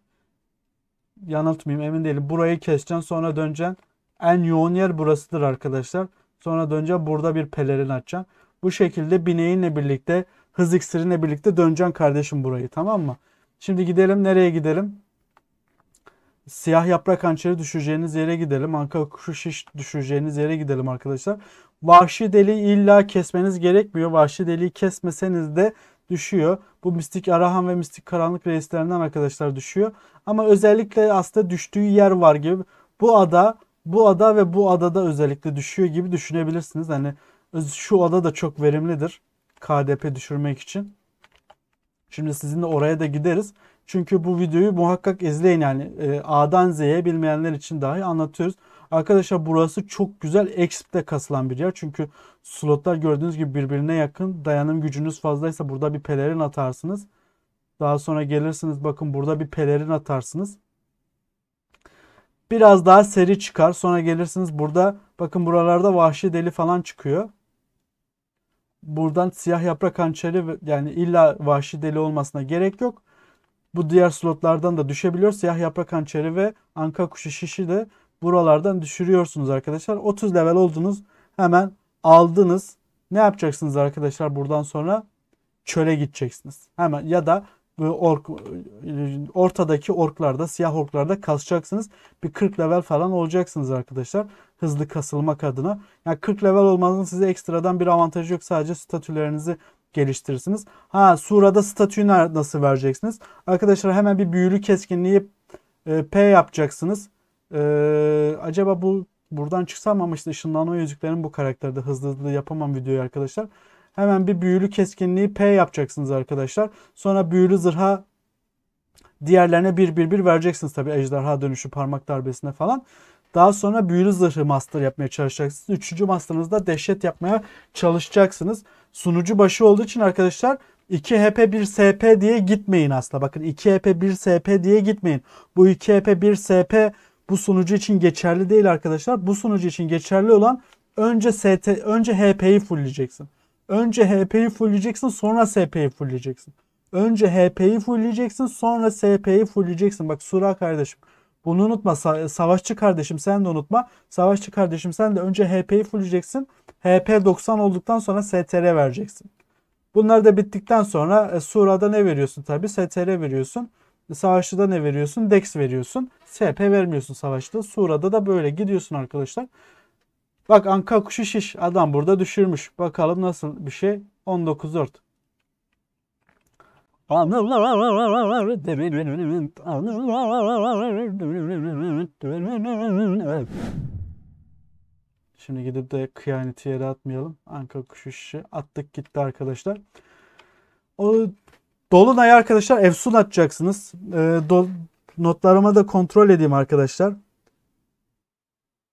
Yanıltmayayım emin değilim. Burayı keseceksin sonra döneceksin. En yoğun yer burasıdır arkadaşlar. Sonra döneceğim burada bir pelerin açacaksın. Bu şekilde bineğinle birlikte hız iksirinle birlikte döneceksin kardeşim burayı tamam mı? Şimdi gidelim nereye gidelim? Siyah yaprak hançeri düşeceğiniz yere gidelim. Anka kuşu kuşiş düşeceğiniz yere gidelim arkadaşlar. Vahşi deli illa kesmeniz gerekmiyor. Vahşi deliği kesmeseniz de düşüyor. Bu mistik Arahan ve mistik karanlık reislerinden arkadaşlar düşüyor. Ama özellikle aslında düştüğü yer var gibi. Bu ada, bu ada ve bu adada özellikle düşüyor gibi düşünebilirsiniz. Hani şu ada da çok verimlidir. KDP düşürmek için. Şimdi sizinle oraya da gideriz. Çünkü bu videoyu muhakkak izleyin yani e, A'dan Z'ye bilmeyenler için dahi anlatıyoruz. Arkadaşlar burası çok güzel Exp'te kasılan bir yer. Çünkü slotlar gördüğünüz gibi birbirine yakın. Dayanım gücünüz fazlaysa burada bir pelerin atarsınız. Daha sonra gelirsiniz bakın burada bir pelerin atarsınız. Biraz daha seri çıkar. Sonra gelirsiniz burada bakın buralarda vahşi deli falan çıkıyor. Buradan siyah yaprak hançeri yani illa vahşi deli olmasına gerek yok. Bu diğer slotlardan da düşebiliyor. Siyah yaprak hançeri ve anka kuşu şişi de buralardan düşürüyorsunuz arkadaşlar. 30 level oldunuz. Hemen aldınız. Ne yapacaksınız arkadaşlar buradan sonra? Çöle gideceksiniz. Hemen ya da ork, ortadaki orklarda, siyah orklarda kasacaksınız. Bir 40 level falan olacaksınız arkadaşlar. Hızlı kasılmak adına. Yani 40 level olmanızın size ekstradan bir avantajı yok. Sadece statülerinizi geliştirirsiniz. Ha surada statüyü nasıl vereceksiniz? Arkadaşlar hemen bir büyülü keskinliği e, P yapacaksınız. E, acaba bu buradan çıksam ama işte ışınlanma yüzüklerin bu karakterde hızlı hızlı yapamam videoyu arkadaşlar. Hemen bir büyülü keskinliği P yapacaksınız arkadaşlar. Sonra büyülü zırha diğerlerine bir bir bir vereceksiniz tabi ejderha dönüşü parmak darbesine falan. Daha sonra büyülü zırhı master yapmaya çalışacaksınız. Üçüncü masterınızda dehşet yapmaya çalışacaksınız sunucu başı olduğu için arkadaşlar 2 HP 1 SP diye gitmeyin asla. Bakın 2 HP 1 SP diye gitmeyin. Bu 2 HP 1 SP bu sunucu için geçerli değil arkadaşlar. Bu sunucu için geçerli olan önce ST önce HP'yi fullleyeceksin. Önce HP'yi fullleyeceksin, sonra SP'yi fullleyeceksin. Önce HP'yi fullleyeceksin, sonra SP'yi fullleyeceksin. Bak Sura kardeşim. Bunu unutma. Savaşçı kardeşim sen de unutma. Savaşçı kardeşim sen de önce HP'yi fulleyeceksin. HP 90 olduktan sonra STR vereceksin. Bunlar da bittikten sonra e, Sura'da ne veriyorsun tabi? STR veriyorsun. Savaşçı'da ne veriyorsun? Dex veriyorsun. SP vermiyorsun savaşta. Sura'da da böyle gidiyorsun arkadaşlar. Bak Anka kuşu şiş. Adam burada düşürmüş. Bakalım nasıl bir şey. 19-4. Şimdi gidip de kıyaneti yere atmayalım. Anka kuşu şişi attık gitti arkadaşlar. O Dolunay arkadaşlar Efsun atacaksınız. E, do, notlarıma da kontrol edeyim arkadaşlar.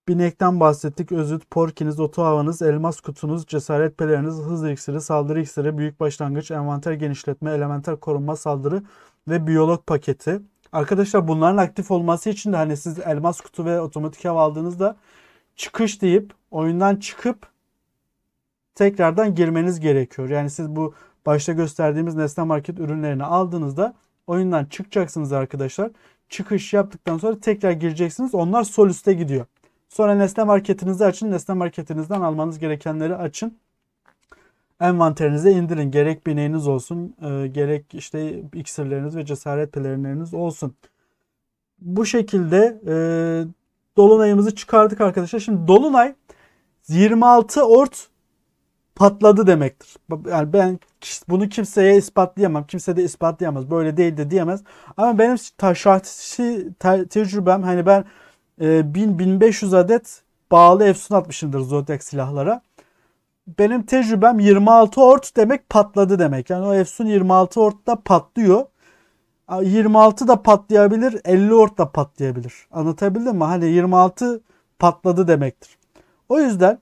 Binekten bahsettik. Özüt, porkiniz, otu havanız, elmas kutunuz, cesaret peleriniz, hız iksiri, saldırı iksiri, büyük başlangıç, envanter genişletme, elementer korunma saldırı ve biyolog paketi. Arkadaşlar bunların aktif olması için de hani siz elmas kutu ve otomatik hava aldığınızda çıkış deyip oyundan çıkıp tekrardan girmeniz gerekiyor. Yani siz bu başta gösterdiğimiz nesne market ürünlerini aldığınızda oyundan çıkacaksınız arkadaşlar. Çıkış yaptıktan sonra tekrar gireceksiniz. Onlar sol üste gidiyor. Sonra nesne marketinizi açın. Nesne marketinizden almanız gerekenleri açın. Envanterinize indirin. Gerek bineğiniz olsun, e, gerek işte iksirleriniz ve cesaret pelerinleriniz olsun. Bu şekilde e, Dolunay'ımızı çıkardık arkadaşlar. Şimdi Dolunay 26 ort patladı demektir. Yani ben bunu kimseye ispatlayamam. Kimse de ispatlayamaz. Böyle değil de diyemez. Ama benim şahsi tecrübem hani ben 1000-1500 ee, adet bağlı Efsun atmışımdır Zodiac silahlara. Benim tecrübem 26 ort demek patladı demek. Yani o Efsun 26 ort da patlıyor. 26 da patlayabilir, 50 ort da patlayabilir. Anlatabildim mi? Hani 26 patladı demektir. O yüzden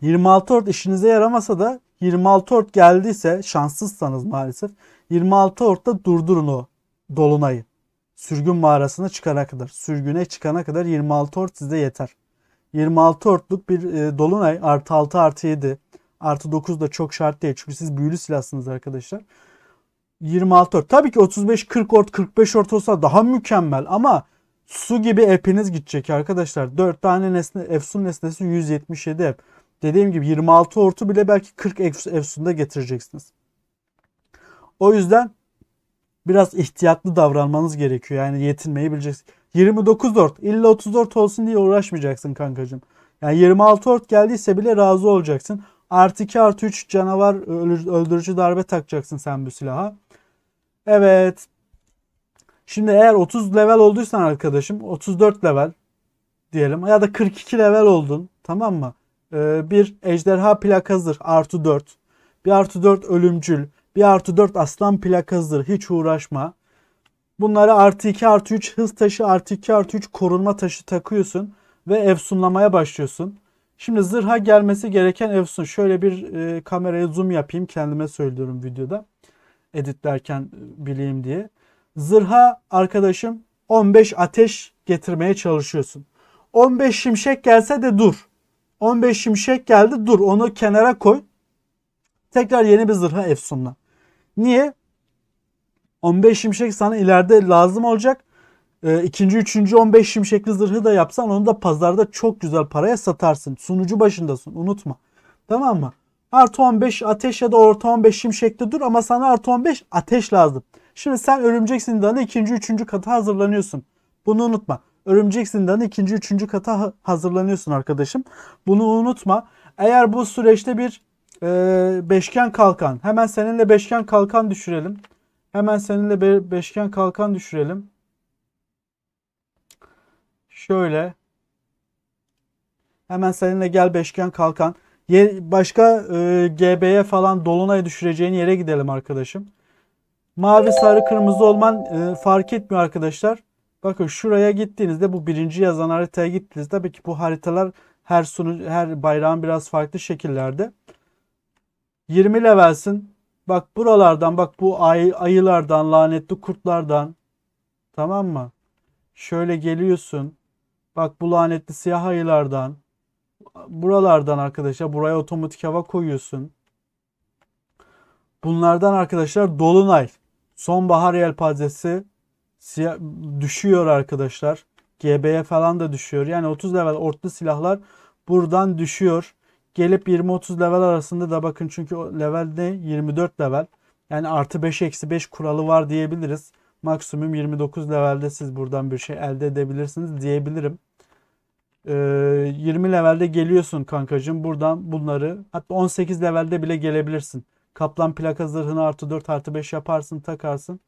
26 ort işinize yaramasa da 26 ort geldiyse şanssızsanız maalesef 26 ortta durdurun o dolunayı sürgün mağarasına çıkana kadar, sürgüne çıkana kadar 26 ort size yeter. 26 ortluk bir e, dolunay artı 6 artı 7 artı 9 da çok şart değil. Çünkü siz büyülü silahsınız arkadaşlar. 26 ort. Tabii ki 35, 40 ort, 45 ort olsa daha mükemmel ama su gibi epiniz gidecek arkadaşlar. 4 tane nesne, efsun nesnesi 177 ep. Dediğim gibi 26 ortu bile belki 40 efsunda getireceksiniz. O yüzden biraz ihtiyatlı davranmanız gerekiyor. Yani yetinmeyi bileceksin. 29 ort. İlla 34 olsun diye uğraşmayacaksın kankacığım. Yani 26 ort geldiyse bile razı olacaksın. Artı 2 artı 3 canavar öldürücü darbe takacaksın sen bu silaha. Evet. Şimdi eğer 30 level olduysan arkadaşım 34 level diyelim ya da 42 level oldun tamam mı? Ee, bir ejderha plak hazır artı 4. Bir artı 4 ölümcül. Bir artı 4 aslan plak Hiç uğraşma. Bunlara artı 2 artı 3 hız taşı artı 2 artı 3 korunma taşı takıyorsun. Ve efsunlamaya başlıyorsun. Şimdi zırha gelmesi gereken efsun. Şöyle bir e, kameraya zoom yapayım. Kendime söylüyorum videoda. Editlerken e, bileyim diye. Zırha arkadaşım 15 ateş getirmeye çalışıyorsun. 15 şimşek gelse de dur. 15 şimşek geldi dur onu kenara koy. Tekrar yeni bir zırha efsunla. Niye? 15 şimşek sana ileride lazım olacak. E, ikinci, üçüncü 15 şimşekli zırhı da yapsan onu da pazarda çok güzel paraya satarsın. Sunucu başındasın unutma. Tamam mı? Artı 15 ateş ya da orta 15 şimşekli dur ama sana artı 15 ateş lazım. Şimdi sen örümcek zindanı ikinci, üçüncü kata hazırlanıyorsun. Bunu unutma. Örümcek zindanı ikinci, üçüncü kata hazırlanıyorsun arkadaşım. Bunu unutma. Eğer bu süreçte bir e, beşgen kalkan. Hemen seninle beşgen kalkan düşürelim. Hemen seninle be beşgen kalkan düşürelim. Şöyle. Hemen seninle gel beşgen kalkan. Ye başka e, GB'ye falan dolunay düşüreceğin yere gidelim arkadaşım. Mavi, sarı, kırmızı olman e, fark etmiyor arkadaşlar. Bakın şuraya gittiğinizde bu birinci yazan haritaya gittiğinizde tabii ki bu haritalar her sunu her bayrağın biraz farklı şekillerde. 20 levelsin. Bak buralardan bak bu ay, ayılardan lanetli kurtlardan. Tamam mı? Şöyle geliyorsun. Bak bu lanetli siyah ayılardan. Buralardan arkadaşlar buraya otomatik hava koyuyorsun. Bunlardan arkadaşlar Dolunay. Sonbahar yelpazesi siyah, düşüyor arkadaşlar. GB'ye falan da düşüyor. Yani 30 level ortlu silahlar buradan düşüyor gelip 20-30 level arasında da bakın çünkü level ne? 24 level. Yani artı 5 eksi 5 kuralı var diyebiliriz. Maksimum 29 levelde siz buradan bir şey elde edebilirsiniz diyebilirim. Ee, 20 levelde geliyorsun kankacığım. Buradan bunları hatta 18 levelde bile gelebilirsin. Kaplan plaka zırhını artı 4 artı 5 yaparsın takarsın.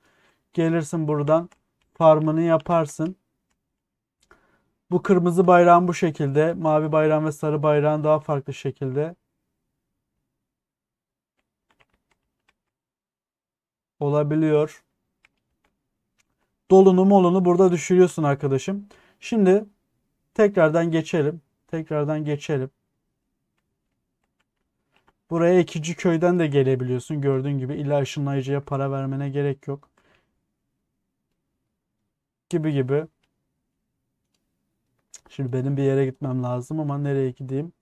Gelirsin buradan farmını yaparsın. Bu kırmızı bayrağın bu şekilde. Mavi bayrağın ve sarı bayrağın daha farklı şekilde. Olabiliyor. Dolunu molunu burada düşürüyorsun arkadaşım. Şimdi tekrardan geçelim. Tekrardan geçelim. Buraya ikinci köyden de gelebiliyorsun. Gördüğün gibi illa ışınlayıcıya para vermene gerek yok. Gibi gibi. Şimdi benim bir yere gitmem lazım ama nereye gideyim?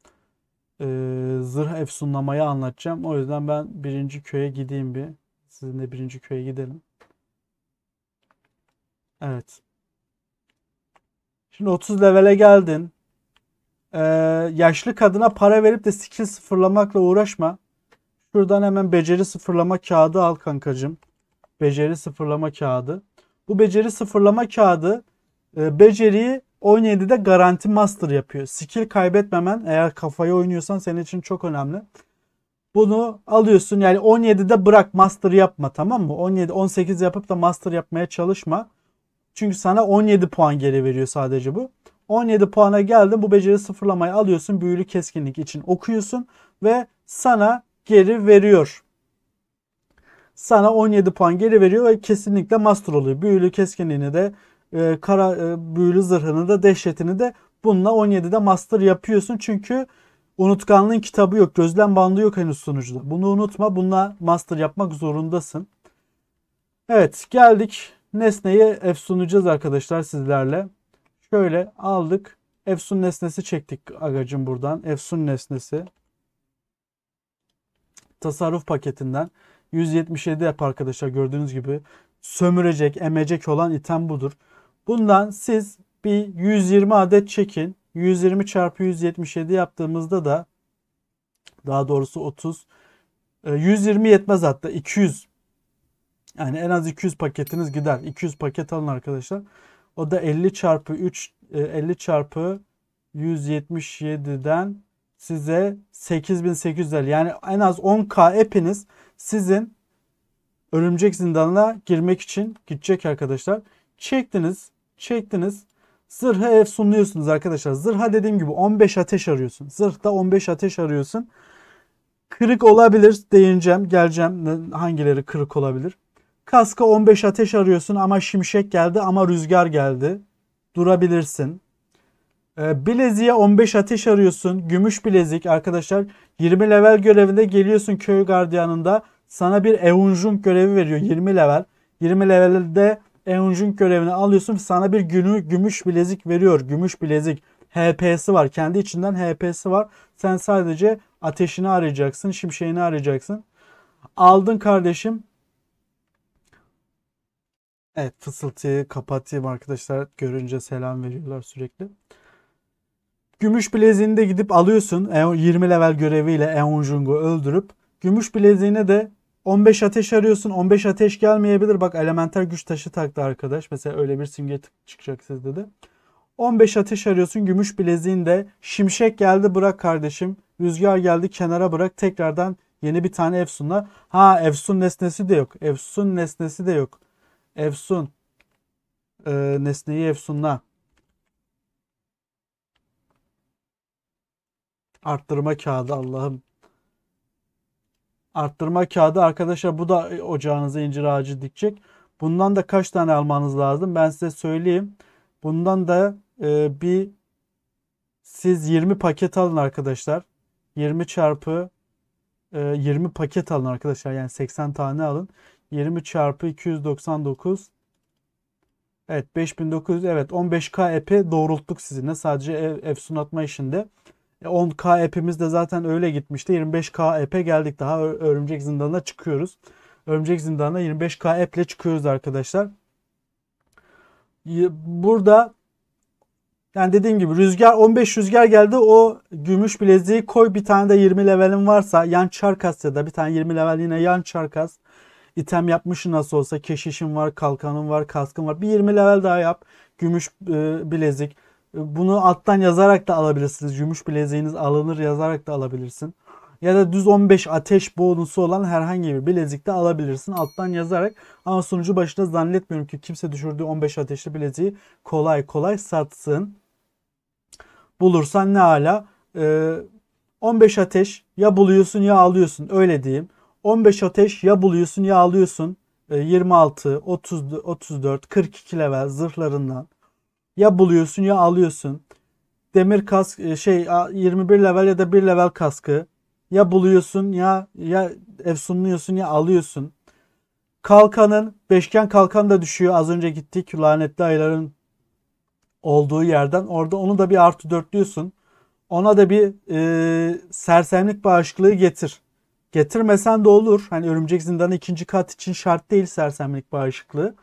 Ee, zırh efsunlamayı anlatacağım. O yüzden ben birinci köye gideyim bir. Sizinle birinci köye gidelim. Evet. Şimdi 30 levele geldin. Ee, yaşlı kadına para verip de skill sıfırlamakla uğraşma. Şuradan hemen beceri sıfırlama kağıdı al kankacım. Beceri sıfırlama kağıdı. Bu beceri sıfırlama kağıdı e, beceriyi 17'de garanti master yapıyor. Skill kaybetmemen eğer kafayı oynuyorsan senin için çok önemli. Bunu alıyorsun yani 17'de bırak master yapma tamam mı? 17 18 yapıp da master yapmaya çalışma. Çünkü sana 17 puan geri veriyor sadece bu. 17 puana geldin bu beceri sıfırlamayı alıyorsun büyülü keskinlik için okuyorsun ve sana geri veriyor. Sana 17 puan geri veriyor ve kesinlikle master oluyor. Büyülü keskinliğini de e, kara e, büyülü zırhını da dehşetini de bununla 17'de master yapıyorsun. Çünkü unutkanlığın kitabı yok. Gözlem bandı yok henüz sonucuda. Bunu unutma. Bununla master yapmak zorundasın. Evet geldik. Nesneyi efsunacağız arkadaşlar sizlerle. Şöyle aldık. Efsun nesnesi çektik agacım buradan. Efsun nesnesi. Tasarruf paketinden. 177 yap arkadaşlar gördüğünüz gibi. Sömürecek, emecek olan item budur. Bundan siz bir 120 adet çekin. 120 çarpı 177 yaptığımızda da daha doğrusu 30 120 e, yetmez hatta 200 yani en az 200 paketiniz gider. 200 paket alın arkadaşlar. O da 50 çarpı 3 50 e, çarpı 177'den size 8800 lira yani en az 10k epiniz sizin örümcek zindanına girmek için gidecek arkadaşlar. Çektiniz Çektiniz. Zırhı efsunluyorsunuz arkadaşlar. Zırha dediğim gibi 15 ateş arıyorsun. Zırhta 15 ateş arıyorsun. Kırık olabilir. Değineceğim. Geleceğim. Hangileri kırık olabilir. Kaska 15 ateş arıyorsun ama şimşek geldi ama rüzgar geldi. Durabilirsin. Ee, bileziğe 15 ateş arıyorsun. Gümüş bilezik arkadaşlar. 20 level görevinde geliyorsun köy gardiyanında. Sana bir Eunjung görevi veriyor 20 level. 20 levelde Eunjung görevini alıyorsun. Sana bir günü gümüş bilezik veriyor. Gümüş bilezik. HP'si var. Kendi içinden HP'si var. Sen sadece ateşini arayacaksın. Şimşeğini arayacaksın. Aldın kardeşim. Evet fısıltıyı kapatayım arkadaşlar. Görünce selam veriyorlar sürekli. Gümüş bileziğini de gidip alıyorsun. 20 e, level göreviyle Eunjung'u öldürüp. Gümüş bileziğine de 15 ateş arıyorsun. 15 ateş gelmeyebilir. Bak elementer güç taşı taktı arkadaş. Mesela öyle bir simge çıkacak sizde de. 15 ateş arıyorsun. Gümüş bileziğinde şimşek geldi bırak kardeşim. Rüzgar geldi kenara bırak. Tekrardan yeni bir tane Efsun'la. Ha Efsun nesnesi de yok. Efsun nesnesi de yok. Efsun. Ee, nesneyi Efsun'la. Arttırma kağıdı Allah'ım arttırma kağıdı. Arkadaşlar bu da ocağınıza incir ağacı dikecek. Bundan da kaç tane almanız lazım? Ben size söyleyeyim. Bundan da e, bir siz 20 paket alın arkadaşlar. 20 çarpı e, 20 paket alın arkadaşlar. Yani 80 tane alın. 20 çarpı 299 Evet 5900 evet 15K epi doğrulttuk sizinle sadece ev, ev sunatma işinde. 10K epimiz de zaten öyle gitmişti. 25K epe geldik daha örümcek zindanına çıkıyoruz. Örümcek zindanına 25K eple çıkıyoruz arkadaşlar. Burada yani dediğim gibi rüzgar 15 rüzgar geldi o gümüş bileziği koy bir tane de 20 levelin varsa yan çarkas ya da bir tane 20 level yine yan çarkas item yapmışsın nasıl olsa keşişin var kalkanın var kaskın var bir 20 level daha yap gümüş e, bilezik e, bunu alttan yazarak da alabilirsiniz. Gümüş bileziğiniz alınır yazarak da alabilirsin. Ya da düz 15 ateş bonusu olan herhangi bir bilezik de alabilirsin alttan yazarak. Ama sonucu başında zannetmiyorum ki kimse düşürdüğü 15 ateşli bileziği kolay kolay satsın. Bulursan ne hala. Ee, 15 ateş ya buluyorsun ya alıyorsun öyle diyeyim. 15 ateş ya buluyorsun ya alıyorsun. 26, 30, 34, 42 level zırhlarından ya buluyorsun ya alıyorsun. Demir kask e, şey 21 level ya da 1 level kaskı ya buluyorsun ya ya efsunluyorsun ya alıyorsun. Kalkanın beşgen kalkan da düşüyor. Az önce gittik lanetli ayların olduğu yerden. Orada onu da bir artı dörtlüyorsun. Ona da bir e, sersemlik bağışıklığı getir. Getirmesen de olur. Hani örümcek zindanı ikinci kat için şart değil sersemlik bağışıklığı.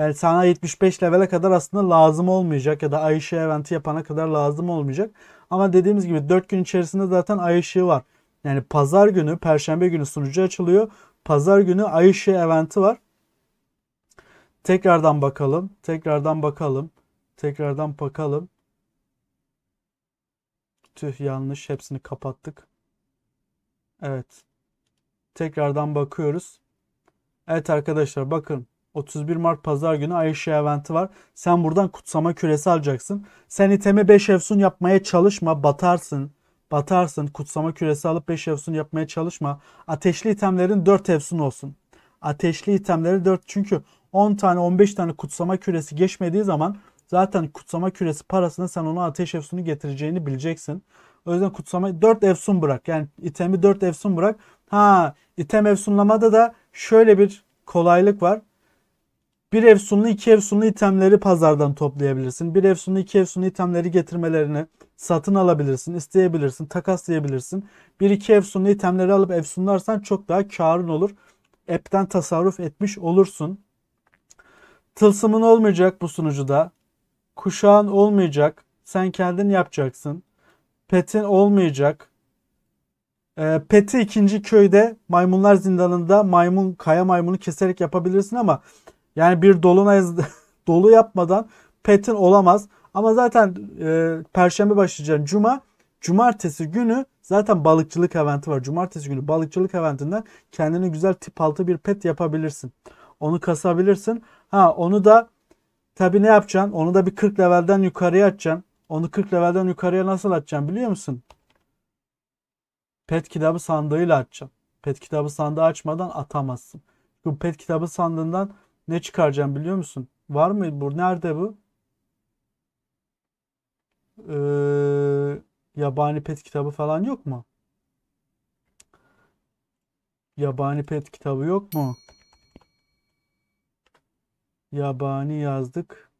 Yani sana 75 levele kadar aslında lazım olmayacak ya da ay ışığı eventi yapana kadar lazım olmayacak. Ama dediğimiz gibi 4 gün içerisinde zaten ay ışığı var. Yani pazar günü, perşembe günü sunucu açılıyor. Pazar günü ay ışığı eventi var. Tekrardan bakalım. Tekrardan bakalım. Tekrardan bakalım. Tüh yanlış. Hepsini kapattık. Evet. Tekrardan bakıyoruz. Evet arkadaşlar bakın 31 Mart pazar günü Ayşe eventi var. Sen buradan kutsama küresi alacaksın. Sen iteme 5 efsun yapmaya çalışma. Batarsın. Batarsın. Kutsama küresi alıp 5 efsun yapmaya çalışma. Ateşli itemlerin 4 efsun olsun. Ateşli itemleri 4 çünkü 10 tane 15 tane kutsama küresi geçmediği zaman zaten kutsama küresi parasını sen ona ateş efsunu getireceğini bileceksin. O yüzden kutsama 4 efsun bırak. Yani itemi 4 efsun bırak. Ha item efsunlamada da şöyle bir kolaylık var. Bir efsunlu iki efsunlu itemleri pazardan toplayabilirsin. Bir efsunlu iki efsunlu itemleri getirmelerini satın alabilirsin, isteyebilirsin, takaslayabilirsin. Bir iki efsunlu itemleri alıp efsunlarsan çok daha karın olur. App'ten tasarruf etmiş olursun. Tılsımın olmayacak bu sunucuda. Kuşağın olmayacak. Sen kendin yapacaksın. Pet'in olmayacak. E, Pet'i ikinci köyde maymunlar zindanında maymun kaya maymunu keserek yapabilirsin ama yani bir dolunay *laughs* dolu yapmadan petin olamaz. Ama zaten e, perşembe başlayacağım. cuma. Cumartesi günü zaten balıkçılık eventi var. Cumartesi günü balıkçılık eventinden kendine güzel tip altı bir pet yapabilirsin. Onu kasabilirsin. Ha onu da tabi ne yapacaksın? Onu da bir 40 levelden yukarıya atacaksın. Onu 40 levelden yukarıya nasıl atacaksın biliyor musun? Pet kitabı sandığıyla atacaksın. Pet kitabı sandığı açmadan atamazsın. Bu pet kitabı sandığından ne çıkaracağım biliyor musun? Var mı bu? Nerede bu? Ee, yabani pet kitabı falan yok mu? Yabani pet kitabı yok mu? Yabani yazdık.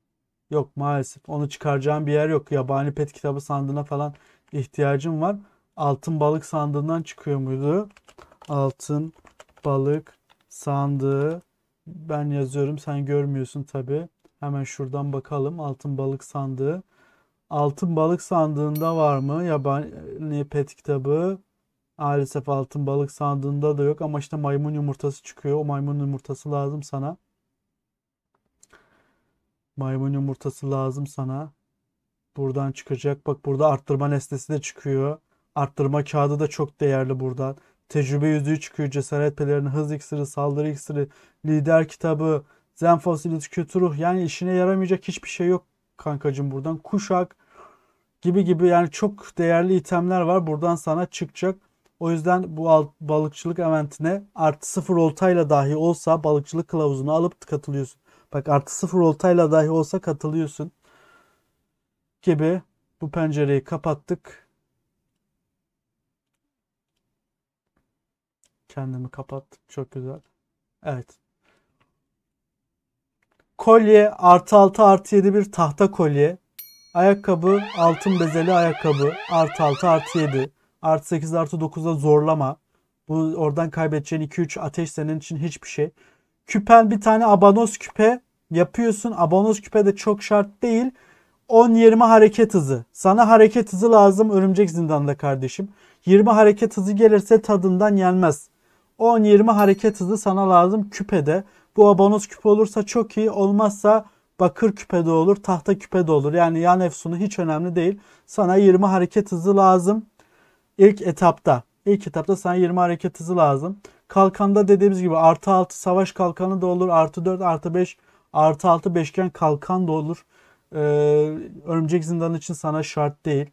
Yok maalesef. Onu çıkaracağım bir yer yok. Yabani pet kitabı sandığına falan ihtiyacım var. Altın balık sandığından çıkıyor muydu? Altın balık sandığı ben yazıyorum sen görmüyorsun tabi. Hemen şuradan bakalım altın balık sandığı. Altın balık sandığında var mı yabani pet kitabı? Maalesef altın balık sandığında da yok ama işte maymun yumurtası çıkıyor. O maymun yumurtası lazım sana. Maymun yumurtası lazım sana. Buradan çıkacak. Bak burada arttırma nesnesi de çıkıyor. Arttırma kağıdı da çok değerli buradan. Tecrübe yüzüğü çıkıyor. Cesaret pelerini, hız iksiri, saldırı iksiri, lider kitabı, zen fosilit, kötü ruh. Yani işine yaramayacak hiçbir şey yok kankacım buradan. Kuşak gibi gibi yani çok değerli itemler var. Buradan sana çıkacak. O yüzden bu balıkçılık eventine artı sıfır oltayla dahi olsa balıkçılık kılavuzunu alıp katılıyorsun. Bak artı sıfır oltayla dahi olsa katılıyorsun gibi bu pencereyi kapattık. Kendimi kapattım. Çok güzel. Evet. Kolye artı 6 artı 7 bir tahta kolye. Ayakkabı altın bezeli ayakkabı. Artı 6 artı 7. Artı 8 artı 9'da zorlama. Bu oradan kaybedeceğin 2-3 ateş senin için hiçbir şey. Küpen bir tane abanoz küpe yapıyorsun. Abanoz küpe de çok şart değil. 10-20 hareket hızı. Sana hareket hızı lazım örümcek zindanda kardeşim. 20 hareket hızı gelirse tadından yenmez. 10-20 hareket hızı sana lazım küpede. Bu abonos küpe olursa çok iyi olmazsa bakır küpede olur, tahta küpede olur. Yani yan efsunu hiç önemli değil. Sana 20 hareket hızı lazım ilk etapta. İlk etapta sana 20 hareket hızı lazım. Kalkanda dediğimiz gibi artı 6 savaş kalkanı da olur. Artı 4, artı 5, artı 6 beşgen kalkan da olur. Ee, örümcek zindanı için sana şart değil.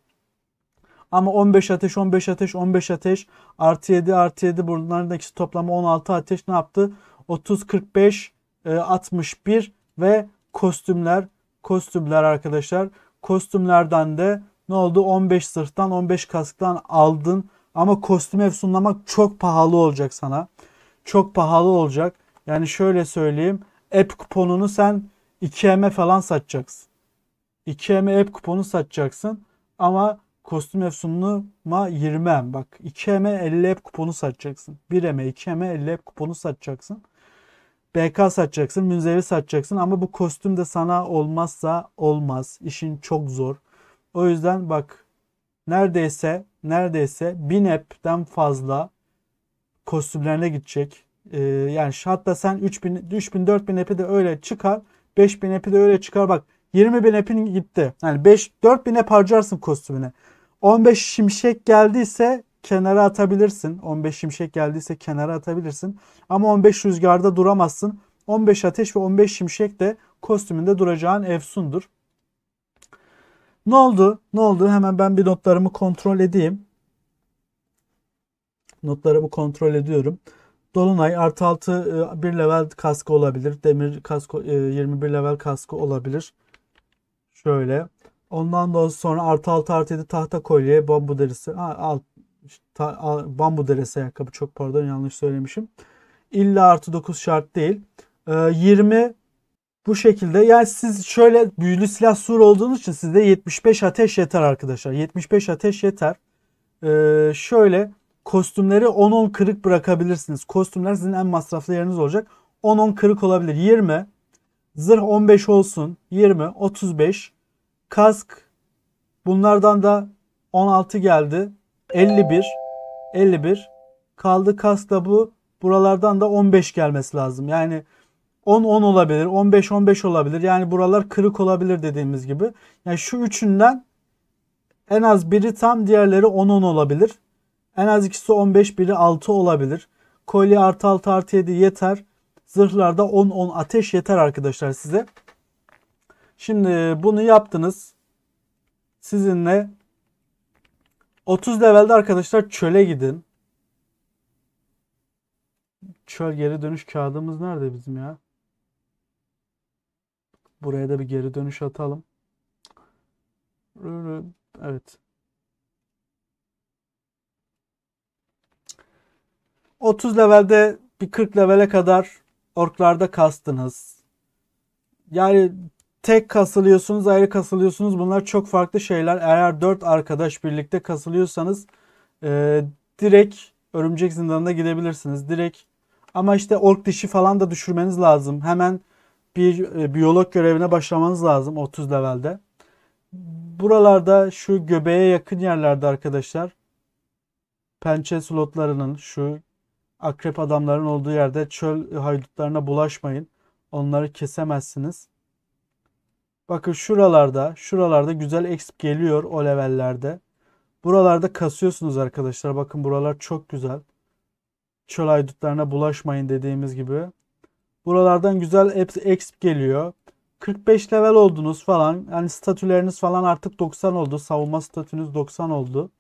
Ama 15 ateş, 15 ateş, 15 ateş artı 7 artı 7 bunların ikisi toplamı 16 ateş ne yaptı? 30, 45, 61 ve kostümler. Kostümler arkadaşlar. Kostümlerden de ne oldu? 15 sırttan 15 kasktan aldın. Ama kostüm efsunlamak çok pahalı olacak sana. Çok pahalı olacak. Yani şöyle söyleyeyim. App kuponunu sen 2 m falan satacaksın. 2 m app kuponu satacaksın. Ama Kostüm efsunuma 20M. Bak 2M'e 50 hep kuponu satacaksın. 1M'e 2M'e 50 hep kuponu satacaksın. BK satacaksın, münzevi satacaksın ama bu kostüm de sana olmazsa olmaz. İşin çok zor. O yüzden bak neredeyse neredeyse 1000 app'den fazla kostümlerine gidecek. Ee, yani hatta sen 3000, 3000 4000 app'i de öyle çıkar. 5000 app'i de öyle çıkar. Bak 20.000 bin app'in gitti. Yani 5 4000 app harcarsın kostümüne. 15 şimşek geldiyse kenara atabilirsin. 15 şimşek geldiyse kenara atabilirsin. Ama 15 rüzgarda duramazsın. 15 ateş ve 15 şimşek de kostümünde duracağın efsundur. Ne oldu? Ne oldu? Hemen ben bir notlarımı kontrol edeyim. Notlarımı kontrol ediyorum. Dolunay artı 6 e, bir level kaskı olabilir. Demir kaskı 21 e, level kaskı olabilir. Şöyle. Ondan da sonra artı altı artı yedi tahta kolye, bambu deresi ha, alt, ta, al, bambu deresi ayakkabı çok pardon yanlış söylemişim. İlla artı dokuz şart değil. E, ee, 20 bu şekilde yani siz şöyle büyülü silah sur olduğunuz için sizde 75 ateş yeter arkadaşlar. 75 ateş yeter. Ee, şöyle kostümleri 10-10 kırık bırakabilirsiniz. Kostümler sizin en masraflı yeriniz olacak. 10-10 kırık olabilir. 20 zırh 15 olsun. 20 35 kask bunlardan da 16 geldi. 51 51 kaldı kask da bu buralardan da 15 gelmesi lazım. Yani 10 10 olabilir, 15 15 olabilir. Yani buralar kırık olabilir dediğimiz gibi. Yani şu üçünden en az biri tam, diğerleri 10 10 olabilir. En az ikisi 15, biri 6 olabilir. Kolye artı 6 artı 7 yeter. Zırhlarda 10 10 ateş yeter arkadaşlar size. Şimdi bunu yaptınız. Sizinle 30 levelde arkadaşlar çöle gidin. Çöl geri dönüş kağıdımız nerede bizim ya? Buraya da bir geri dönüş atalım. Evet. 30 levelde bir 40 levele kadar orklarda kastınız. Yani tek kasılıyorsunuz, ayrı kasılıyorsunuz. Bunlar çok farklı şeyler. Eğer 4 arkadaş birlikte kasılıyorsanız e, direkt örümcek zindanına gidebilirsiniz. Direkt ama işte ork dişi falan da düşürmeniz lazım. Hemen bir e, biyolog görevine başlamanız lazım 30 levelde. Buralarda şu göbeğe yakın yerlerde arkadaşlar pençe slotlarının şu akrep adamların olduğu yerde çöl haydutlarına bulaşmayın. Onları kesemezsiniz. Bakın şuralarda, şuralarda güzel exp geliyor o levellerde. Buralarda kasıyorsunuz arkadaşlar. Bakın buralar çok güzel. Çöl aydutlarına bulaşmayın dediğimiz gibi. Buralardan güzel exp geliyor. 45 level oldunuz falan. Yani statüleriniz falan artık 90 oldu. Savunma statünüz 90 oldu.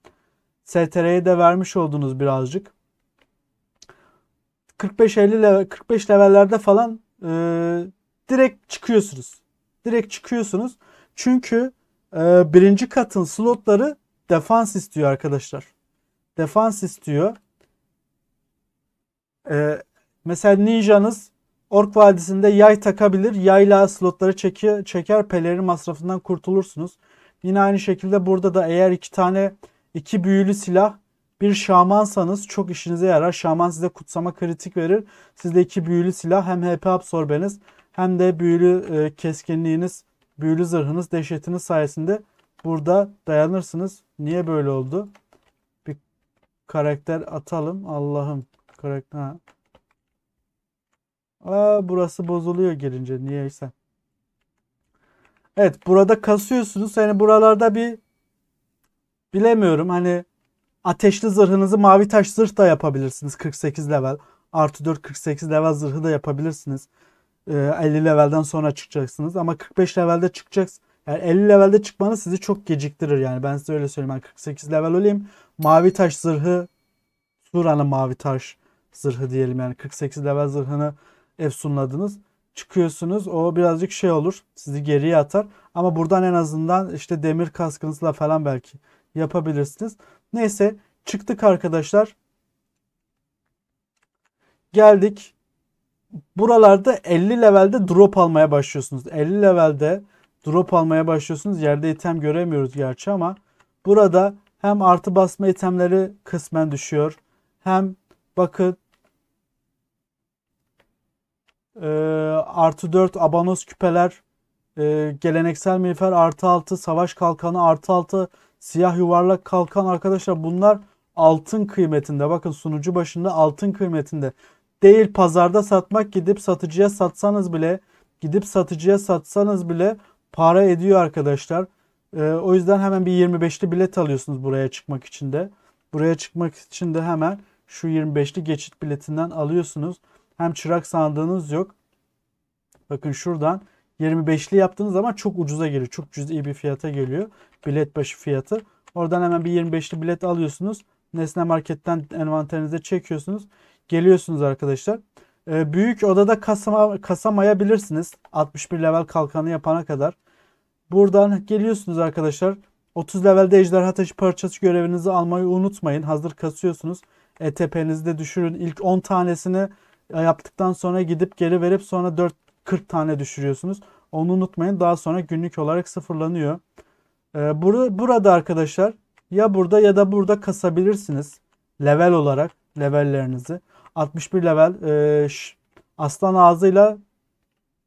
STR'ye de vermiş oldunuz birazcık. 45-50 level, 45 levellerde falan e, direkt çıkıyorsunuz direkt çıkıyorsunuz. Çünkü e, birinci katın slotları defans istiyor arkadaşlar. Defans istiyor. E, mesela ninjanız Ork Vadisi'nde yay takabilir. Yayla slotları çeki, çeker pelerin masrafından kurtulursunuz. Yine aynı şekilde burada da eğer iki tane iki büyülü silah bir şamansanız çok işinize yarar. Şaman size kutsama kritik verir. Sizde iki büyülü silah hem HP absorbeniz hem de büyülü e, keskinliğiniz, büyülü zırhınız, dehşetiniz sayesinde burada dayanırsınız. Niye böyle oldu? Bir karakter atalım. Allah'ım karakter. Ha. Aa, burası bozuluyor gelince niyeyse. Evet burada kasıyorsunuz. Yani buralarda bir bilemiyorum hani ateşli zırhınızı mavi taş zırh da yapabilirsiniz 48 level. Artı 4 48 level zırhı da yapabilirsiniz. 50 ee, levelden sonra çıkacaksınız ama 45 levelde çıkacaksınız. Yani 50 levelde çıkmanız sizi çok geciktirir yani ben size öyle söyleyeyim. ben 48 level olayım. Mavi taş zırhı Sura'nın mavi taş zırhı diyelim yani 48 level zırhını efsunladınız. Çıkıyorsunuz o birazcık şey olur sizi geriye atar. Ama buradan en azından işte demir kaskınızla falan belki yapabilirsiniz. Neyse çıktık arkadaşlar. Geldik buralarda 50 levelde drop almaya başlıyorsunuz. 50 levelde drop almaya başlıyorsunuz. Yerde item göremiyoruz gerçi ama burada hem artı basma itemleri kısmen düşüyor. Hem bakın e, artı 4 abanos küpeler e, geleneksel miğfer artı 6 savaş kalkanı artı 6 siyah yuvarlak kalkan arkadaşlar bunlar altın kıymetinde. Bakın sunucu başında altın kıymetinde değil pazarda satmak gidip satıcıya satsanız bile gidip satıcıya satsanız bile para ediyor arkadaşlar. Ee, o yüzden hemen bir 25'li bilet alıyorsunuz buraya çıkmak için de. Buraya çıkmak için de hemen şu 25'li geçit biletinden alıyorsunuz. Hem çırak sandığınız yok. Bakın şuradan 25'li yaptığınız zaman çok ucuza geliyor. Çok cüz'i bir fiyata geliyor. Bilet başı fiyatı. Oradan hemen bir 25'li bilet alıyorsunuz. Nesne marketten envanterinize çekiyorsunuz geliyorsunuz arkadaşlar. E, büyük odada kasama, kasamayabilirsiniz. 61 level kalkanı yapana kadar. Buradan geliyorsunuz arkadaşlar. 30 levelde ejderha taşı parçası görevinizi almayı unutmayın. Hazır kasıyorsunuz. ETP'nizi de düşürün. İlk 10 tanesini e, yaptıktan sonra gidip geri verip sonra 4 40 tane düşürüyorsunuz. Onu unutmayın. Daha sonra günlük olarak sıfırlanıyor. Ee, bur burada arkadaşlar ya burada ya da burada kasabilirsiniz. Level olarak levellerinizi. 61 level. E, aslan ağzıyla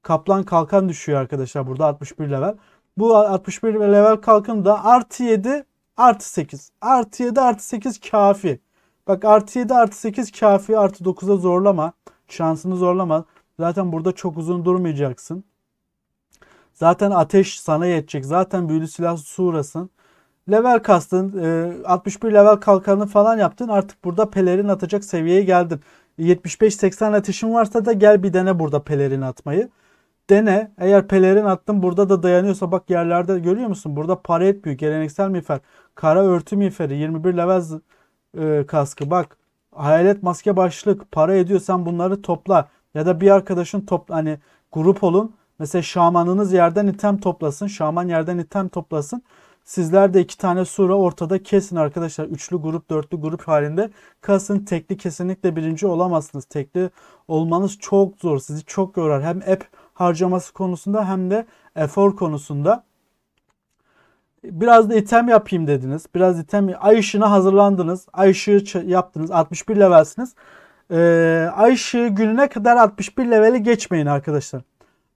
kaplan kalkan düşüyor arkadaşlar burada 61 level. Bu 61 level kalkın da artı 7 artı 8. Artı 7 artı 8 kafi. Bak artı 7 artı 8 kafi artı 9'a zorlama. Şansını zorlama. Zaten burada çok uzun durmayacaksın. Zaten ateş sana yetecek. Zaten büyülü silah surasın. Level kastın, 61 e, level kalkanı falan yaptın. Artık burada pelerin atacak seviyeye geldin. 75-80 atışın varsa da gel bir dene burada pelerin atmayı. Dene. Eğer pelerin attın burada da dayanıyorsa bak yerlerde görüyor musun? Burada paret büyük. Geleneksel miğfer. Kara örtü miğferi. 21 level e, kaskı. Bak hayalet maske başlık. Para ediyor. Sen bunları topla. Ya da bir arkadaşın topla. Hani grup olun. Mesela şamanınız yerden item toplasın. Şaman yerden item toplasın. Sizler de iki tane sura ortada kesin arkadaşlar. Üçlü grup, dörtlü grup halinde kalsın Tekli kesinlikle birinci olamazsınız. Tekli olmanız çok zor. Sizi çok yorar. Hem app harcaması konusunda hem de efor konusunda. Biraz da item yapayım dediniz. Biraz item. Ay ışığına hazırlandınız. Ay ışığı yaptınız. 61 levelsiniz. Ee, ay ışığı gününe kadar 61 leveli geçmeyin arkadaşlar.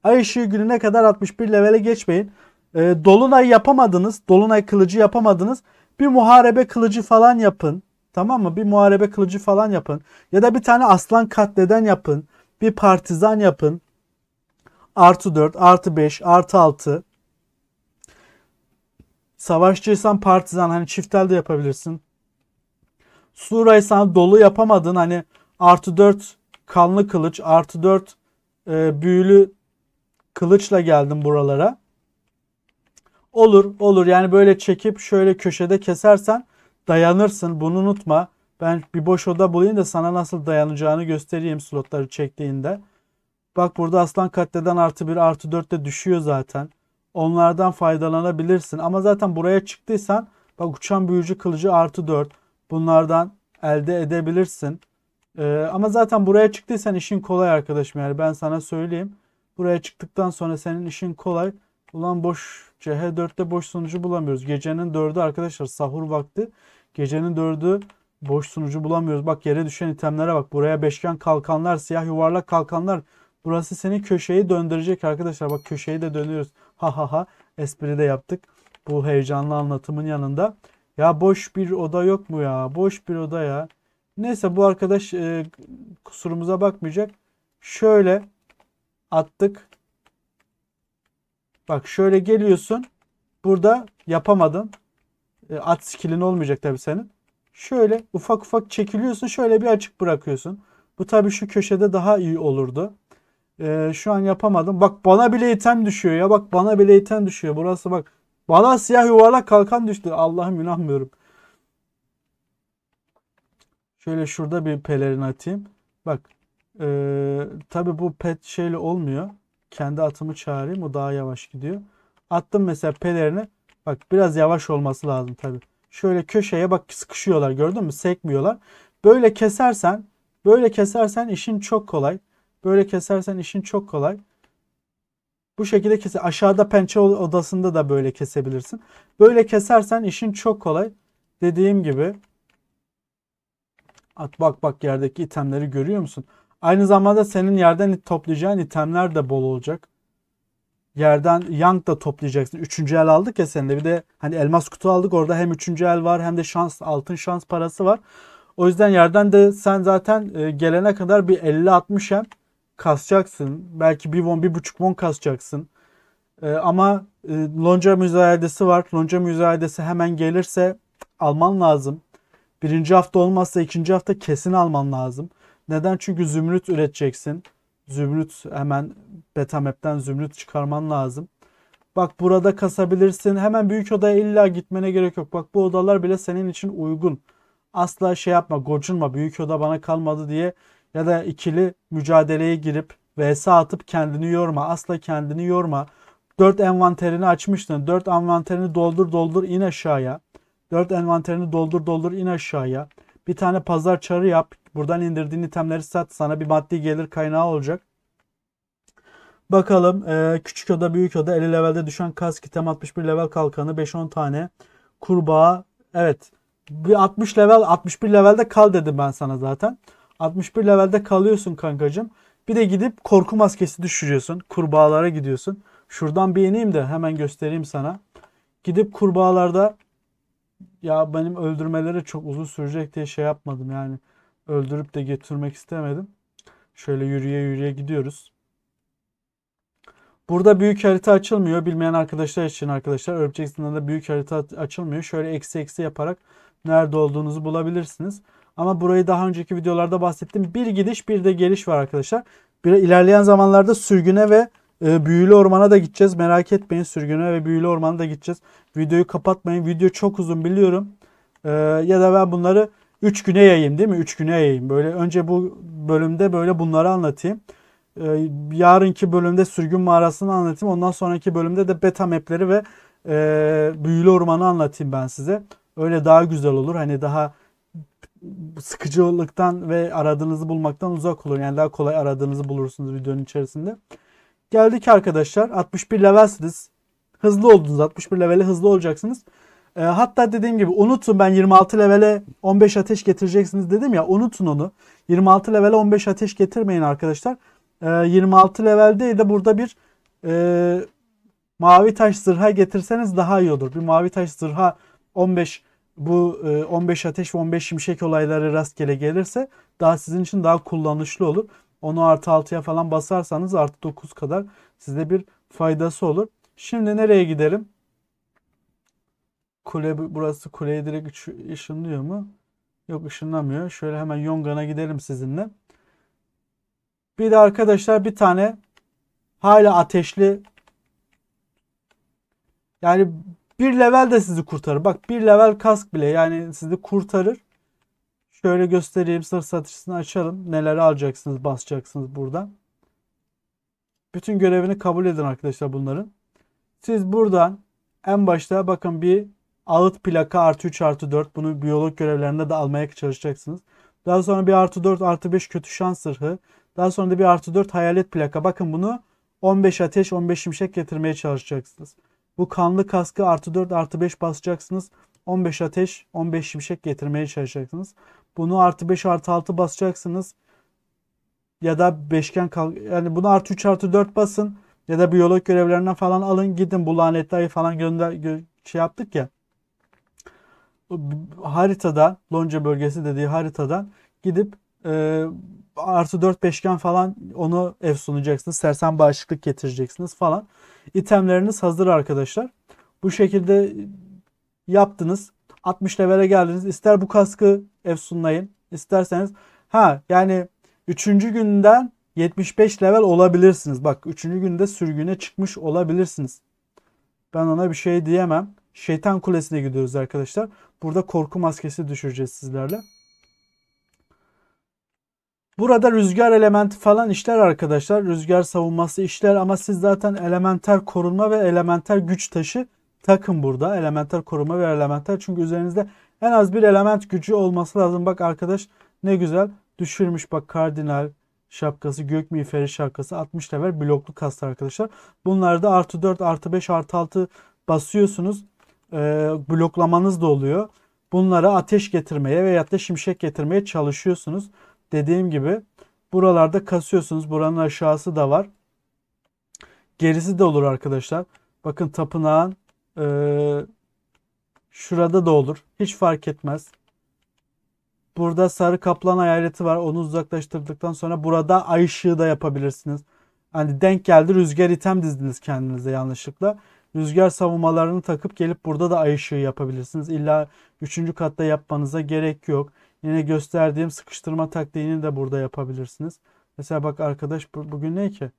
Ay ışığı gününe kadar 61 levele geçmeyin. E, dolunay yapamadınız. Dolunay kılıcı yapamadınız. Bir muharebe kılıcı falan yapın. Tamam mı? Bir muharebe kılıcı falan yapın. Ya da bir tane aslan katleden yapın. Bir partizan yapın. Artı 4, artı 5, artı 6. Savaşçıysan partizan hani çiftel de yapabilirsin. Suraysan dolu yapamadın hani artı 4 kanlı kılıç artı 4 e, büyülü kılıçla geldim buralara. Olur olur yani böyle çekip şöyle köşede kesersen dayanırsın bunu unutma. Ben bir boş oda bulayım da sana nasıl dayanacağını göstereyim slotları çektiğinde. Bak burada aslan katleden artı bir artı 4 de düşüyor zaten. Onlardan faydalanabilirsin. Ama zaten buraya çıktıysan bak uçan büyücü kılıcı artı dört Bunlardan elde edebilirsin. Ee, ama zaten buraya çıktıysan işin kolay arkadaşım. Yani ben sana söyleyeyim. Buraya çıktıktan sonra senin işin kolay. Ulan boş CH4'te boş sonucu bulamıyoruz. Gecenin 4'ü arkadaşlar sahur vakti. Gecenin 4'ü boş sonucu bulamıyoruz. Bak yere düşen itemlere bak. Buraya beşgen kalkanlar, siyah yuvarlak kalkanlar. Burası seni köşeyi döndürecek arkadaşlar. Bak köşeyi de dönüyoruz. Ha ha ha. Espri de yaptık. Bu heyecanlı anlatımın yanında. Ya boş bir oda yok mu ya? Boş bir oda ya. Neyse bu arkadaş e, kusurumuza bakmayacak. Şöyle attık. Bak şöyle geliyorsun. Burada yapamadın. E, at skillin olmayacak tabii senin. Şöyle ufak ufak çekiliyorsun. Şöyle bir açık bırakıyorsun. Bu tabii şu köşede daha iyi olurdu. E, şu an yapamadım. Bak bana bile item düşüyor ya. Bak bana bile item düşüyor. Burası bak. Bana siyah yuvarlak kalkan düştü. Allah'ım inanmıyorum. Şöyle şurada bir pelerin atayım. Bak. E, tabii bu pet şeyle olmuyor. Kendi atımı çağırayım. O daha yavaş gidiyor. Attım mesela pelerini. Bak biraz yavaş olması lazım tabi. Şöyle köşeye bak sıkışıyorlar gördün mü? Sekmiyorlar. Böyle kesersen böyle kesersen işin çok kolay. Böyle kesersen işin çok kolay. Bu şekilde kes aşağıda pençe odasında da böyle kesebilirsin. Böyle kesersen işin çok kolay. Dediğim gibi at bak bak yerdeki itemleri görüyor musun? Aynı zamanda senin yerden toplayacağın itemler de bol olacak. Yerden yang da toplayacaksın. Üçüncü el aldık ya seninle. Bir de hani elmas kutu aldık. Orada hem üçüncü el var hem de şans altın şans parası var. O yüzden yerden de sen zaten e, gelene kadar bir 50-60 hem kasacaksın. Belki bir won, bir buçuk won kasacaksın. E, ama e, lonca müzayedesi var. Lonca müzayedesi hemen gelirse alman lazım. Birinci hafta olmazsa ikinci hafta kesin alman lazım. Neden? Çünkü zümrüt üreteceksin. Zümrüt hemen betamap'ten zümrüt çıkarman lazım. Bak burada kasabilirsin. Hemen büyük odaya illa gitmene gerek yok. Bak bu odalar bile senin için uygun. Asla şey yapma, gocunma. Büyük oda bana kalmadı diye ya da ikili mücadeleye girip vs atıp kendini yorma. Asla kendini yorma. 4 envanterini açmıştın. 4 envanterini doldur doldur in aşağıya. 4 envanterini doldur doldur in aşağıya. Bir tane pazar çarı yap. Buradan indirdiğin itemleri sat. Sana bir maddi gelir kaynağı olacak. Bakalım e, küçük oda büyük oda 50 levelde düşen kask item 61 level kalkanı 5-10 tane kurbağa evet bir 60 level 61 levelde kal dedim ben sana zaten 61 levelde kalıyorsun kankacım bir de gidip korku maskesi düşürüyorsun kurbağalara gidiyorsun şuradan bir ineyim de hemen göstereyim sana gidip kurbağalarda ya benim öldürmeleri çok uzun sürecek diye şey yapmadım yani öldürüp de getirmek istemedim. Şöyle yürüye yürüye gidiyoruz. Burada büyük harita açılmıyor. Bilmeyen arkadaşlar için arkadaşlar Örümceksin'den de büyük harita açılmıyor. Şöyle eksi eksi yaparak nerede olduğunuzu bulabilirsiniz. Ama burayı daha önceki videolarda bahsettim. Bir gidiş bir de geliş var arkadaşlar. Bir, ilerleyen zamanlarda sürgüne ve e, büyülü ormana da gideceğiz. Merak etmeyin sürgüne ve büyülü ormana da gideceğiz. Videoyu kapatmayın. Video çok uzun biliyorum. E, ya da ben bunları Üç güne yayayım değil mi? Üç güne yayayım. Böyle önce bu bölümde böyle bunları anlatayım. Ee, yarınki bölümde sürgün mağarasını anlatayım. Ondan sonraki bölümde de beta mapleri ve e, büyülü ormanı anlatayım ben size. Öyle daha güzel olur. Hani daha sıkıcılıktan ve aradığınızı bulmaktan uzak olur. Yani daha kolay aradığınızı bulursunuz videonun içerisinde. Geldik arkadaşlar. 61 levelsiniz. Hızlı oldunuz. 61 leveli hızlı olacaksınız. E, hatta dediğim gibi unutun ben 26 levele 15 ateş getireceksiniz dedim ya unutun onu. 26 levele 15 ateş getirmeyin arkadaşlar. E, 26 leveldeydi burada bir e, mavi taş zırha getirseniz daha iyi olur. Bir mavi taş zırha 15 bu 15 e, ateş ve 15 şimşek olayları rastgele gelirse daha sizin için daha kullanışlı olur. Onu artı 6'ya falan basarsanız artı 9 kadar size bir faydası olur. Şimdi nereye gidelim? Kule burası kuleye direkt ışınlıyor mu? Yok ışınlamıyor. Şöyle hemen Yongan'a gidelim sizinle. Bir de arkadaşlar bir tane hala ateşli yani bir level de sizi kurtarır. Bak bir level kask bile yani sizi kurtarır. Şöyle göstereyim sır satışını açalım. Neler alacaksınız basacaksınız burada. Bütün görevini kabul edin arkadaşlar bunların. Siz buradan en başta bakın bir Ağıt plaka artı 3 artı 4. Bunu biyolog görevlerinde de almaya çalışacaksınız. Daha sonra bir artı 4 artı 5 kötü şans zırhı. Daha sonra da bir artı 4 hayalet plaka. Bakın bunu 15 ateş 15 şimşek getirmeye çalışacaksınız. Bu kanlı kaskı artı 4 artı 5 basacaksınız. 15 ateş 15 şimşek getirmeye çalışacaksınız. Bunu artı 5 artı 6 basacaksınız. Ya da beşgen kal yani bunu artı 3 artı 4 basın. Ya da biyolog görevlerinden falan alın gidin bu lanetli ayı falan gönder şey yaptık ya haritada Lonca bölgesi dediği haritadan gidip e, artı 4 beşgen falan onu ev sunacaksınız. Sersen bağışıklık getireceksiniz falan. İtemleriniz hazır arkadaşlar. Bu şekilde yaptınız. 60 levele geldiniz. İster bu kaskı ev efsunlayın. isterseniz ha yani 3. günden 75 level olabilirsiniz. Bak 3. günde sürgüne çıkmış olabilirsiniz. Ben ona bir şey diyemem. Şeytan Kulesi'ne gidiyoruz arkadaşlar. Burada korku maskesi düşüreceğiz sizlerle. Burada rüzgar elementi falan işler arkadaşlar. Rüzgar savunması işler ama siz zaten elementer korunma ve elementer güç taşı takın burada. Elementer koruma ve elementer çünkü üzerinizde en az bir element gücü olması lazım. Bak arkadaş ne güzel düşürmüş bak kardinal şapkası, gök miğferi şapkası 60 level bloklu kastı arkadaşlar. Bunlarda artı 4, artı 5, artı 6 basıyorsunuz e, bloklamanız da oluyor. Bunlara ateş getirmeye veya da şimşek getirmeye çalışıyorsunuz. Dediğim gibi buralarda kasıyorsunuz. Buranın aşağısı da var. Gerisi de olur arkadaşlar. Bakın tapınağın e, şurada da olur. Hiç fark etmez. Burada sarı kaplan hayaleti var. Onu uzaklaştırdıktan sonra burada ay ışığı da yapabilirsiniz. Hani denk geldi rüzgar item dizdiniz kendinize yanlışlıkla rüzgar savunmalarını takıp gelip burada da ay ışığı yapabilirsiniz. İlla 3. katta yapmanıza gerek yok. Yine gösterdiğim sıkıştırma taktiğini de burada yapabilirsiniz. Mesela bak arkadaş bu, bugün ne ki?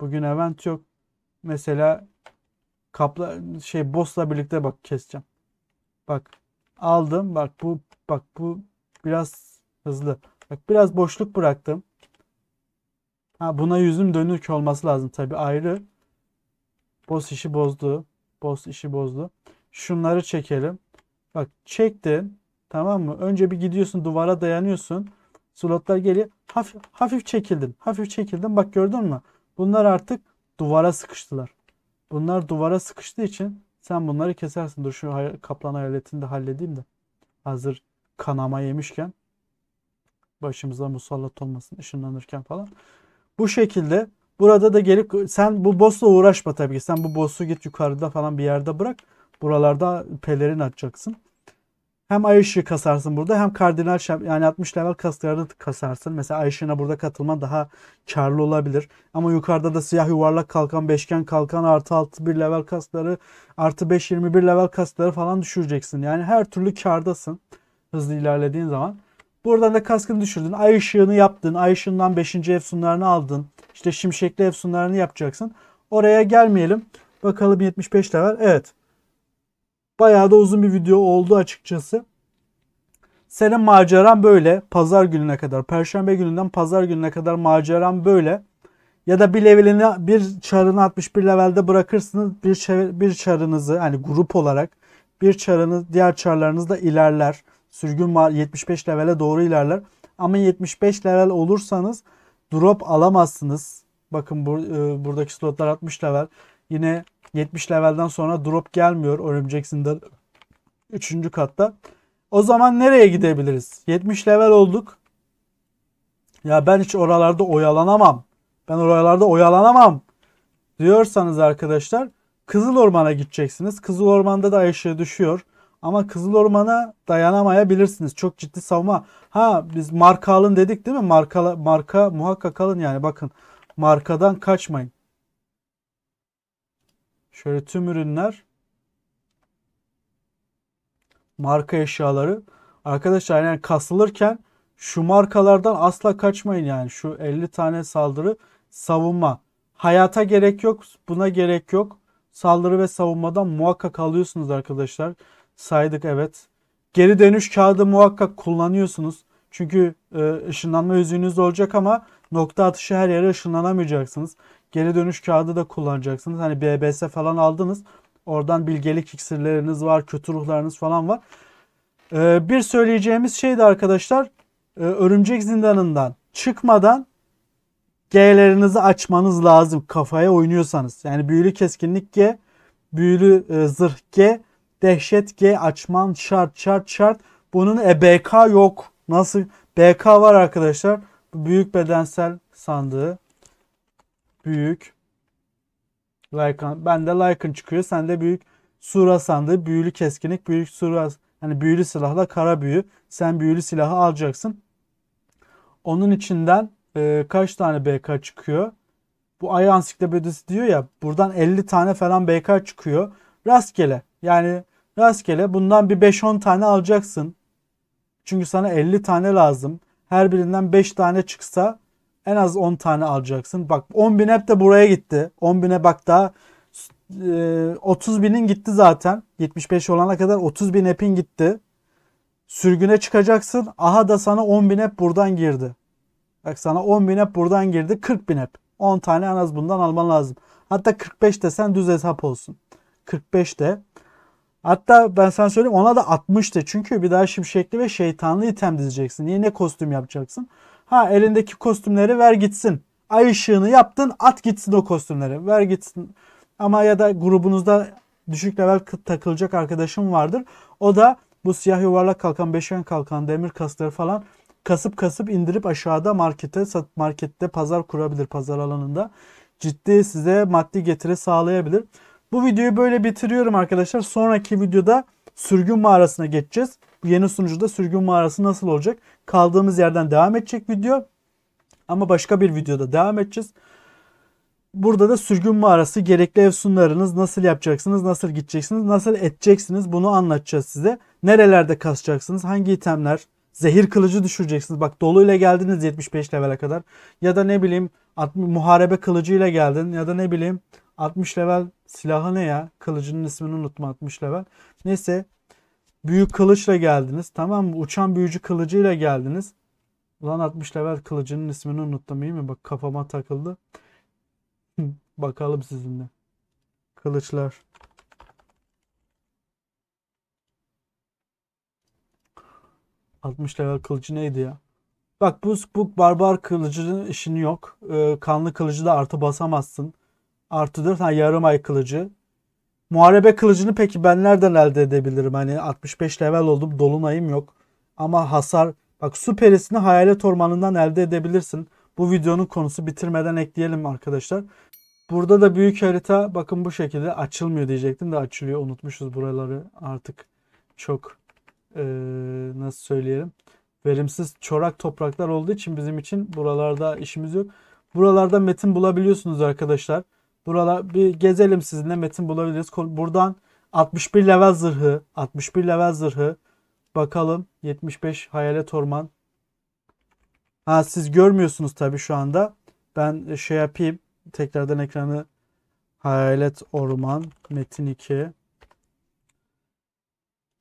Bugün event yok. Mesela kapla şey boss'la birlikte bak keseceğim. Bak aldım. Bak bu bak bu biraz hızlı. Bak biraz boşluk bıraktım. Ha buna yüzüm dönük olması lazım tabii ayrı. Boss işi bozdu. Boss işi bozdu. Şunları çekelim. Bak çektin. Tamam mı? Önce bir gidiyorsun duvara dayanıyorsun. Slotlar geliyor. Hafif, hafif çekildim. Hafif çekildim. Bak gördün mü? Bunlar artık duvara sıkıştılar. Bunlar duvara sıkıştığı için sen bunları kesersin. Dur şu kaplan hayaletini de halledeyim de. Hazır kanama yemişken. Başımıza musallat olmasın ışınlanırken falan. Bu şekilde Burada da gelip sen bu boss'la uğraşma tabii ki. Sen bu boss'u git yukarıda falan bir yerde bırak. Buralarda pelerin atacaksın. Hem ay ışığı kasarsın burada hem kardinal yani 60 level kaslarını kasarsın. Mesela ay ışığına burada katılman daha karlı olabilir. Ama yukarıda da siyah yuvarlak kalkan, beşgen kalkan artı 6 bir level kasları artı 5 21 level kasları falan düşüreceksin. Yani her türlü kardasın hızlı ilerlediğin zaman. Buradan da kaskını düşürdün. Ay ışığını yaptın. Ay ışığından 5. efsunlarını aldın. İşte şimşekli efsunlarını yapacaksın. Oraya gelmeyelim. Bakalım 75 level. Evet. Bayağı da uzun bir video oldu açıkçası. Senin maceran böyle. Pazar gününe kadar. Perşembe gününden pazar gününe kadar maceran böyle. Ya da bir levelini bir çarını 61 levelde bırakırsınız. Bir, çar, bir çarınızı hani grup olarak bir çarınız diğer çarlarınız da ilerler. Sürgün 75 levele doğru ilerler. Ama 75 level olursanız drop alamazsınız. Bakın bur e, buradaki slotlar 60 level. Yine 70 levelden sonra drop gelmiyor Orem Jackson'da 3. katta. O zaman nereye gidebiliriz? 70 level olduk. Ya ben hiç oralarda oyalanamam. Ben oralarda oyalanamam diyorsanız arkadaşlar Kızıl Orman'a gideceksiniz. Kızıl Orman'da da ay düşüyor. Ama Kızıl Orman'a dayanamayabilirsiniz. Çok ciddi savunma. Ha biz marka alın dedik değil mi? Marka, marka muhakkak alın yani bakın. Markadan kaçmayın. Şöyle tüm ürünler. Marka eşyaları. Arkadaşlar yani kasılırken şu markalardan asla kaçmayın yani. Şu 50 tane saldırı savunma. Hayata gerek yok. Buna gerek yok. Saldırı ve savunmadan muhakkak alıyorsunuz arkadaşlar saydık evet. Geri dönüş kağıdı muhakkak kullanıyorsunuz. Çünkü e, ışınlanma yüzüğünüz olacak ama nokta atışı her yere ışınlanamayacaksınız. Geri dönüş kağıdı da kullanacaksınız. Hani BBS falan aldınız. Oradan bilgelik iksirleriniz var, kötü ruhlarınız falan var. E, bir söyleyeceğimiz şey de arkadaşlar e, örümcek zindanından çıkmadan G'lerinizi açmanız lazım kafaya oynuyorsanız. Yani büyülü keskinlik G, büyülü e, zırh G, Dehşet G açman şart şart şart. Bunun e, BK yok. Nasıl? BK var arkadaşlar. Büyük bedensel sandığı. Büyük. like ben de Lycan çıkıyor. sen de büyük sura sandığı. Büyülü keskinlik. Büyük sura. hani büyülü silahla kara büyü. Sen büyülü silahı alacaksın. Onun içinden e, kaç tane BK çıkıyor? Bu Ay Ansiklopedisi diyor ya buradan 50 tane falan BK çıkıyor. Rastgele yani Rastgele bundan bir 5-10 tane alacaksın. Çünkü sana 50 tane lazım. Her birinden 5 tane çıksa en az 10 tane alacaksın. Bak 10 bin hep de buraya gitti. 10 bine bak daha 30 e, binin gitti zaten. 75 olana kadar 30 bin app'in gitti. Sürgüne çıkacaksın. Aha da sana 10 bin app buradan girdi. Bak sana 10 bin app buradan girdi. 40 bin app. 10 tane en az bundan alman lazım. Hatta 45 de sen düz hesap olsun. 45 de Hatta ben sana söyleyeyim ona da 60'tı. Çünkü bir daha şimşekli ve şeytanlı item dizeceksin. Yine kostüm yapacaksın. Ha elindeki kostümleri ver gitsin. Ay ışığını yaptın at gitsin o kostümleri. Ver gitsin. Ama ya da grubunuzda düşük level takılacak arkadaşım vardır. O da bu siyah yuvarlak kalkan, beşen kalkan, demir kasları falan kasıp kasıp indirip aşağıda markete markette pazar kurabilir pazar alanında. Ciddi size maddi getiri sağlayabilir. Bu videoyu böyle bitiriyorum arkadaşlar. Sonraki videoda sürgün mağarasına geçeceğiz. Bu yeni sunucuda sürgün mağarası nasıl olacak? Kaldığımız yerden devam edecek video. Ama başka bir videoda devam edeceğiz. Burada da sürgün mağarası, gerekli ev sunularınız nasıl yapacaksınız, nasıl gideceksiniz, nasıl edeceksiniz bunu anlatacağız size. Nerelerde kasacaksınız, hangi itemler, zehir kılıcı düşüreceksiniz. Bak doluyla geldiniz 75 levele kadar. Ya da ne bileyim muharebe kılıcıyla geldin ya da ne bileyim 60 level Silahı ne ya? Kılıcının ismini unutma 60 level. Neyse. Büyük kılıçla geldiniz. Tamam mı? Uçan büyücü kılıcıyla geldiniz. Ulan 60 level kılıcının ismini unuttum iyi mi? Bak kafama takıldı. *laughs* Bakalım sizinle. Kılıçlar. Altmış level kılıcı neydi ya? Bak bu, bu barbar kılıcının işini yok. Ee, kanlı kılıcı da artı basamazsın artı 4 ha, yarım ay kılıcı. Muharebe kılıcını peki ben nereden elde edebilirim? Hani 65 level oldum dolunayım yok. Ama hasar bak süperisini hayalet ormanından elde edebilirsin. Bu videonun konusu bitirmeden ekleyelim arkadaşlar. Burada da büyük harita bakın bu şekilde açılmıyor diyecektim de açılıyor. Unutmuşuz buraları artık çok ee, nasıl söyleyelim verimsiz çorak topraklar olduğu için bizim için buralarda işimiz yok. Buralarda metin bulabiliyorsunuz arkadaşlar. Buralar bir gezelim sizinle metin bulabiliriz. Buradan 61 level zırhı, 61 level zırhı. Bakalım 75 hayalet orman. Ha siz görmüyorsunuz tabii şu anda. Ben e, şey yapayım. Tekrardan ekranı hayalet orman metin 2.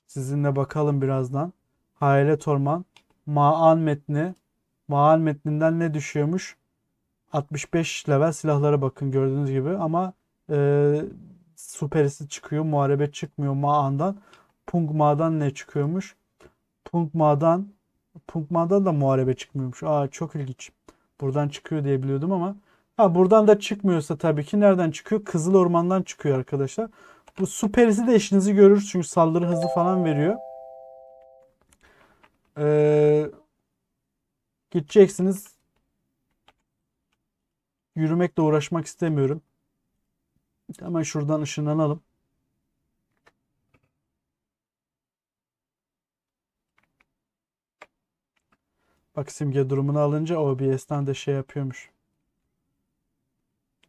Sizinle bakalım birazdan. Hayalet orman. Maan metni. Maan metninden ne düşüyormuş? 65 level silahlara bakın gördüğünüz gibi ama e, süperisi çıkıyor. Muharebe çıkmıyor Ma'an'dan. Pungma'dan ne çıkıyormuş? Pungma'dan Pungma'dan da muharebe çıkmıyormuş. Aa çok ilginç. Buradan çıkıyor diye biliyordum ama ha buradan da çıkmıyorsa tabii ki nereden çıkıyor? Kızıl Orman'dan çıkıyor arkadaşlar. Bu superisi de işinizi görür çünkü saldırı hızı falan veriyor. Ee, gideceksiniz Yürümekle uğraşmak istemiyorum. Hemen şuradan ışınlanalım. Bak simge durumunu alınca OBS'ten de şey yapıyormuş.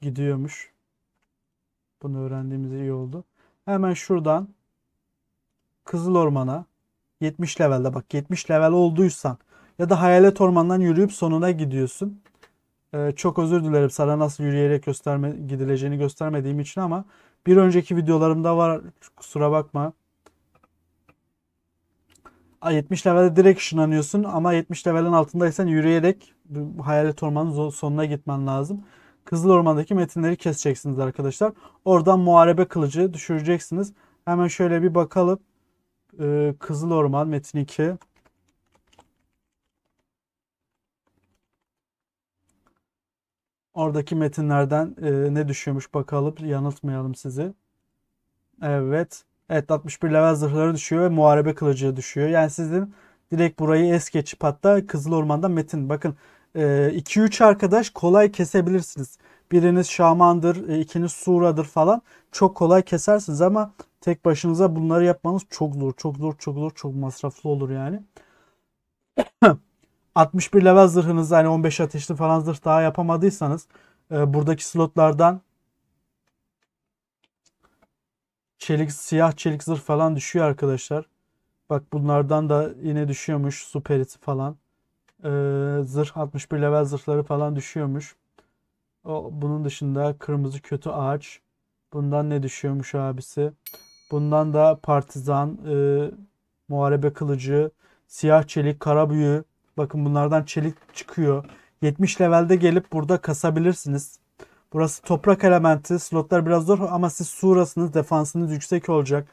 Gidiyormuş. Bunu öğrendiğimiz iyi oldu. Hemen şuradan Kızıl Orman'a 70 levelde bak 70 level olduysan ya da Hayalet Orman'dan yürüyüp sonuna gidiyorsun. Ee, çok özür dilerim sana nasıl yürüyerek gösterme, gidileceğini göstermediğim için ama bir önceki videolarımda var kusura bakma. 70 levelde direkt ışınlanıyorsun ama 70 levelin altındaysan yürüyerek hayalet ormanın sonuna gitmen lazım. Kızıl Orman'daki metinleri keseceksiniz arkadaşlar. Oradan muharebe kılıcı düşüreceksiniz. Hemen şöyle bir bakalım. Ee, Kızıl Orman metin 2. Oradaki metinlerden e, ne düşüyormuş bakalım yanıltmayalım sizi. Evet. Evet 61 level zırhları düşüyor ve muharebe kılıcı düşüyor. Yani sizin direkt burayı es geçip hatta Kızıl Orman'da metin. Bakın 2-3 e, arkadaş kolay kesebilirsiniz. Biriniz şamandır, e, ikiniz suradır falan. Çok kolay kesersiniz ama tek başınıza bunları yapmanız çok zor. Çok zor, çok zor, çok masraflı olur yani. *clears throat* 61 level zırhınız, hani 15 ateşli falan zırh daha yapamadıysanız e, buradaki slotlardan çelik siyah çelik zırh falan düşüyor arkadaşlar. Bak bunlardan da yine düşüyormuş su perisi falan. E, zırh 61 level zırhları falan düşüyormuş. O, bunun dışında kırmızı kötü ağaç. Bundan ne düşüyormuş abisi? Bundan da partizan, e, muharebe kılıcı, siyah çelik, kara büyü, Bakın bunlardan çelik çıkıyor. 70 levelde gelip burada kasabilirsiniz. Burası toprak elementi. Slotlar biraz zor ama siz surasınız. Defansınız yüksek olacak.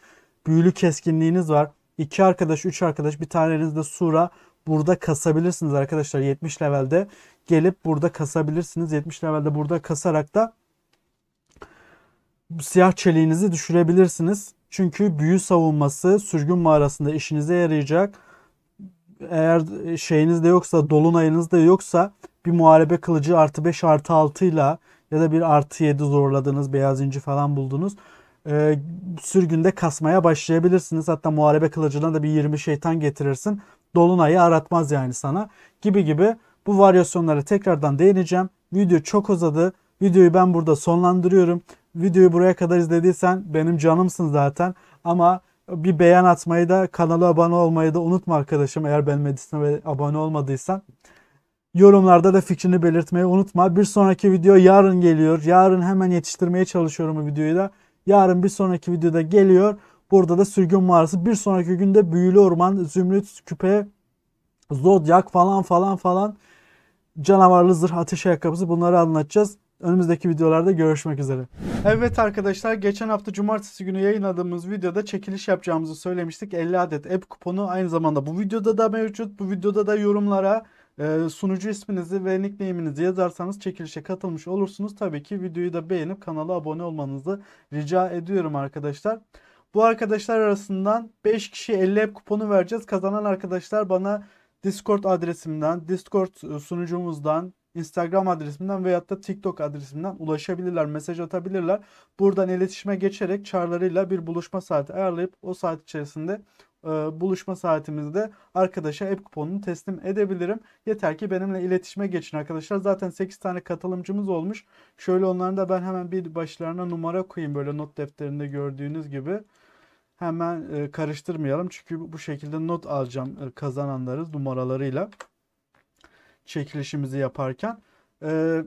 Büyülü keskinliğiniz var. 2 arkadaş, 3 arkadaş bir de sura burada kasabilirsiniz arkadaşlar 70 levelde. Gelip burada kasabilirsiniz. 70 levelde burada kasarak da siyah çeliğinizi düşürebilirsiniz. Çünkü büyü savunması sürgün mağarasında işinize yarayacak eğer şeyiniz de yoksa dolunayınız da yoksa bir muharebe kılıcı artı 5 artı 6 ile ya da bir artı 7 zorladınız beyaz inci falan buldunuz. E, sürgünde kasmaya başlayabilirsiniz. Hatta muharebe kılıcına da bir 20 şeytan getirirsin. Dolunayı aratmaz yani sana gibi gibi bu varyasyonlara tekrardan değineceğim. Video çok uzadı. Videoyu ben burada sonlandırıyorum. Videoyu buraya kadar izlediysen benim canımsın zaten ama bir beyan atmayı da kanala abone olmayı da unutma arkadaşım eğer benim Medisin'e abone olmadıysan. Yorumlarda da fikrini belirtmeyi unutma. Bir sonraki video yarın geliyor. Yarın hemen yetiştirmeye çalışıyorum bu videoyu da. Yarın bir sonraki videoda geliyor. Burada da sürgün mağarası. Bir sonraki günde büyülü orman, zümrüt, küpe, zodyak falan falan falan canavarlı zırh, ateş ayakkabısı bunları anlatacağız. Önümüzdeki videolarda görüşmek üzere. Evet arkadaşlar geçen hafta cumartesi günü yayınladığımız videoda çekiliş yapacağımızı söylemiştik. 50 adet app kuponu aynı zamanda bu videoda da mevcut. Bu videoda da yorumlara e, sunucu isminizi ve nickname'inizi yazarsanız çekilişe katılmış olursunuz. Tabii ki videoyu da beğenip kanala abone olmanızı rica ediyorum arkadaşlar. Bu arkadaşlar arasından 5 kişi 50 app kuponu vereceğiz. Kazanan arkadaşlar bana Discord adresimden, Discord e, sunucumuzdan Instagram adresimden veyahut da TikTok adresimden ulaşabilirler, mesaj atabilirler. Buradan iletişime geçerek çağrılarıyla bir buluşma saati ayarlayıp o saat içerisinde e, buluşma saatimizde arkadaşa app kuponunu teslim edebilirim. Yeter ki benimle iletişime geçin arkadaşlar. Zaten 8 tane katılımcımız olmuş. Şöyle onların da ben hemen bir başlarına numara koyayım böyle not defterinde gördüğünüz gibi. Hemen e, karıştırmayalım çünkü bu şekilde not alacağım e, kazananları numaralarıyla çekilişimizi yaparken. Ee,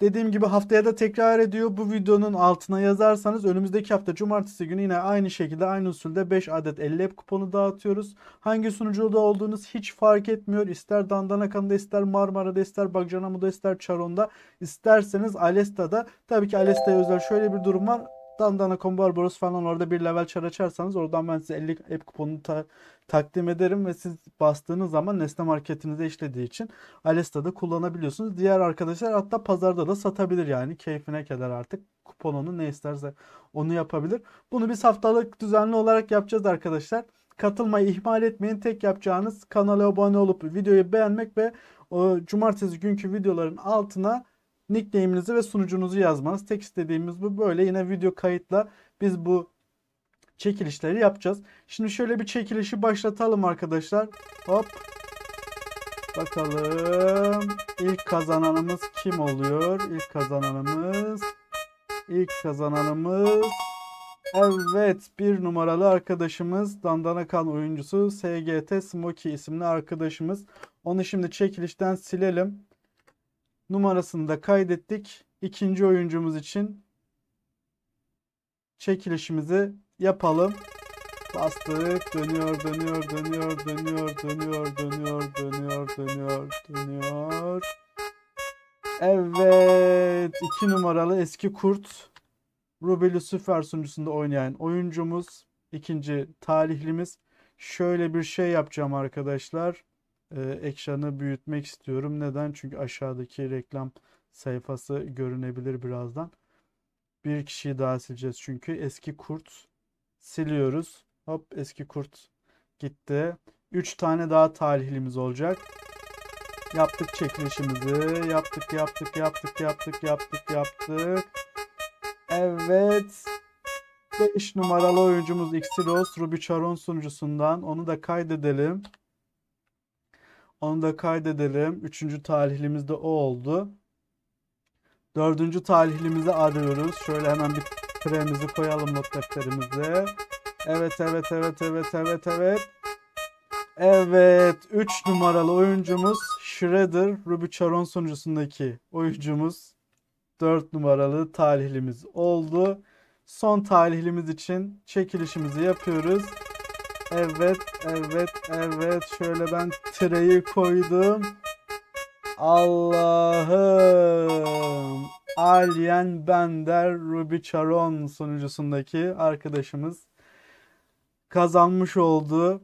dediğim gibi haftaya da tekrar ediyor. Bu videonun altına yazarsanız önümüzdeki hafta cumartesi günü yine aynı şekilde aynı usulde 5 adet 50 app kuponu dağıtıyoruz. Hangi sunucuda olduğunuz hiç fark etmiyor. İster Dandanakan'da ister Marmara'da ister Bagcanamu'da ister charonda isterseniz Alesta'da. Tabii ki Alesta'ya özel şöyle bir durum var Dandana Combo Arboros falan orada bir level çar açarsanız oradan ben size 50 app kuponu ta takdim ederim ve siz bastığınız zaman nesne marketinizde işlediği için Alesta'da kullanabiliyorsunuz. Diğer arkadaşlar hatta pazarda da satabilir yani keyfine kadar artık kuponunu ne isterse onu yapabilir. Bunu biz haftalık düzenli olarak yapacağız arkadaşlar. Katılmayı ihmal etmeyin. Tek yapacağınız kanala abone olup videoyu beğenmek ve o cumartesi günkü videoların altına nickname'inizi ve sunucunuzu yazmanız. Tek istediğimiz bu. Böyle yine video kayıtla biz bu çekilişleri yapacağız. Şimdi şöyle bir çekilişi başlatalım arkadaşlar. Hop. Bakalım ilk kazananımız kim oluyor? İlk kazananımız ilk kazananımız Evet bir numaralı arkadaşımız Dandana Kan oyuncusu SGT Smokey isimli arkadaşımız. Onu şimdi çekilişten silelim numarasını da kaydettik. İkinci oyuncumuz için çekilişimizi yapalım. Bastık. Dönüyor, dönüyor, dönüyor, dönüyor, dönüyor, dönüyor, dönüyor, dönüyor, dönüyor. Evet. iki numaralı eski kurt. Ruby Lucifer sunucusunda oynayan oyuncumuz. ikinci talihlimiz. Şöyle bir şey yapacağım arkadaşlar e, ekranı büyütmek istiyorum. Neden? Çünkü aşağıdaki reklam sayfası görünebilir birazdan. Bir kişiyi daha sileceğiz çünkü eski kurt siliyoruz. Hop eski kurt gitti. 3 tane daha talihlimiz olacak. Yaptık çekilişimizi. Yaptık yaptık yaptık yaptık yaptık yaptık. Evet. 5 numaralı oyuncumuz Xilos Ruby Charon sunucusundan onu da kaydedelim. Onu da kaydedelim. Üçüncü talihlimiz de o oldu. Dördüncü talihlimizi arıyoruz. Şöyle hemen bir premizi koyalım not defterimize. Evet evet evet evet evet evet. Evet 3 numaralı oyuncumuz Shredder Ruby Charon sonucusundaki oyuncumuz 4 numaralı talihlimiz oldu. Son talihlimiz için çekilişimizi yapıyoruz. Evet, evet, evet. Şöyle ben treyi koydum. Allah'ım. Alien Bender Ruby Charon sunucusundaki arkadaşımız kazanmış oldu.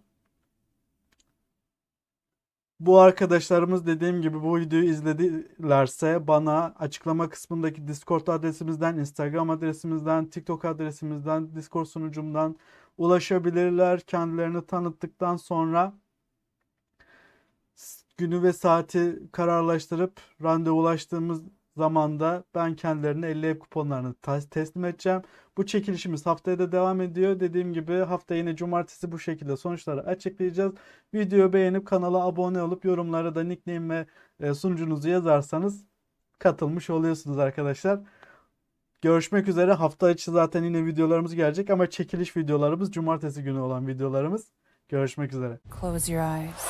Bu arkadaşlarımız dediğim gibi bu videoyu izledilerse bana açıklama kısmındaki Discord adresimizden, Instagram adresimizden, TikTok adresimizden, Discord sunucumdan ulaşabilirler. Kendilerini tanıttıktan sonra günü ve saati kararlaştırıp randevu ulaştığımız zamanda ben kendilerine 50 ev kuponlarını teslim edeceğim. Bu çekilişimiz haftaya da devam ediyor. Dediğim gibi hafta yine cumartesi bu şekilde sonuçları açıklayacağız. Videoyu beğenip kanala abone olup yorumlara da nickname ve e, sunucunuzu yazarsanız katılmış oluyorsunuz arkadaşlar. Görüşmek üzere. Hafta içi zaten yine videolarımız gelecek ama çekiliş videolarımız cumartesi günü olan videolarımız. Görüşmek üzere. Close your eyes.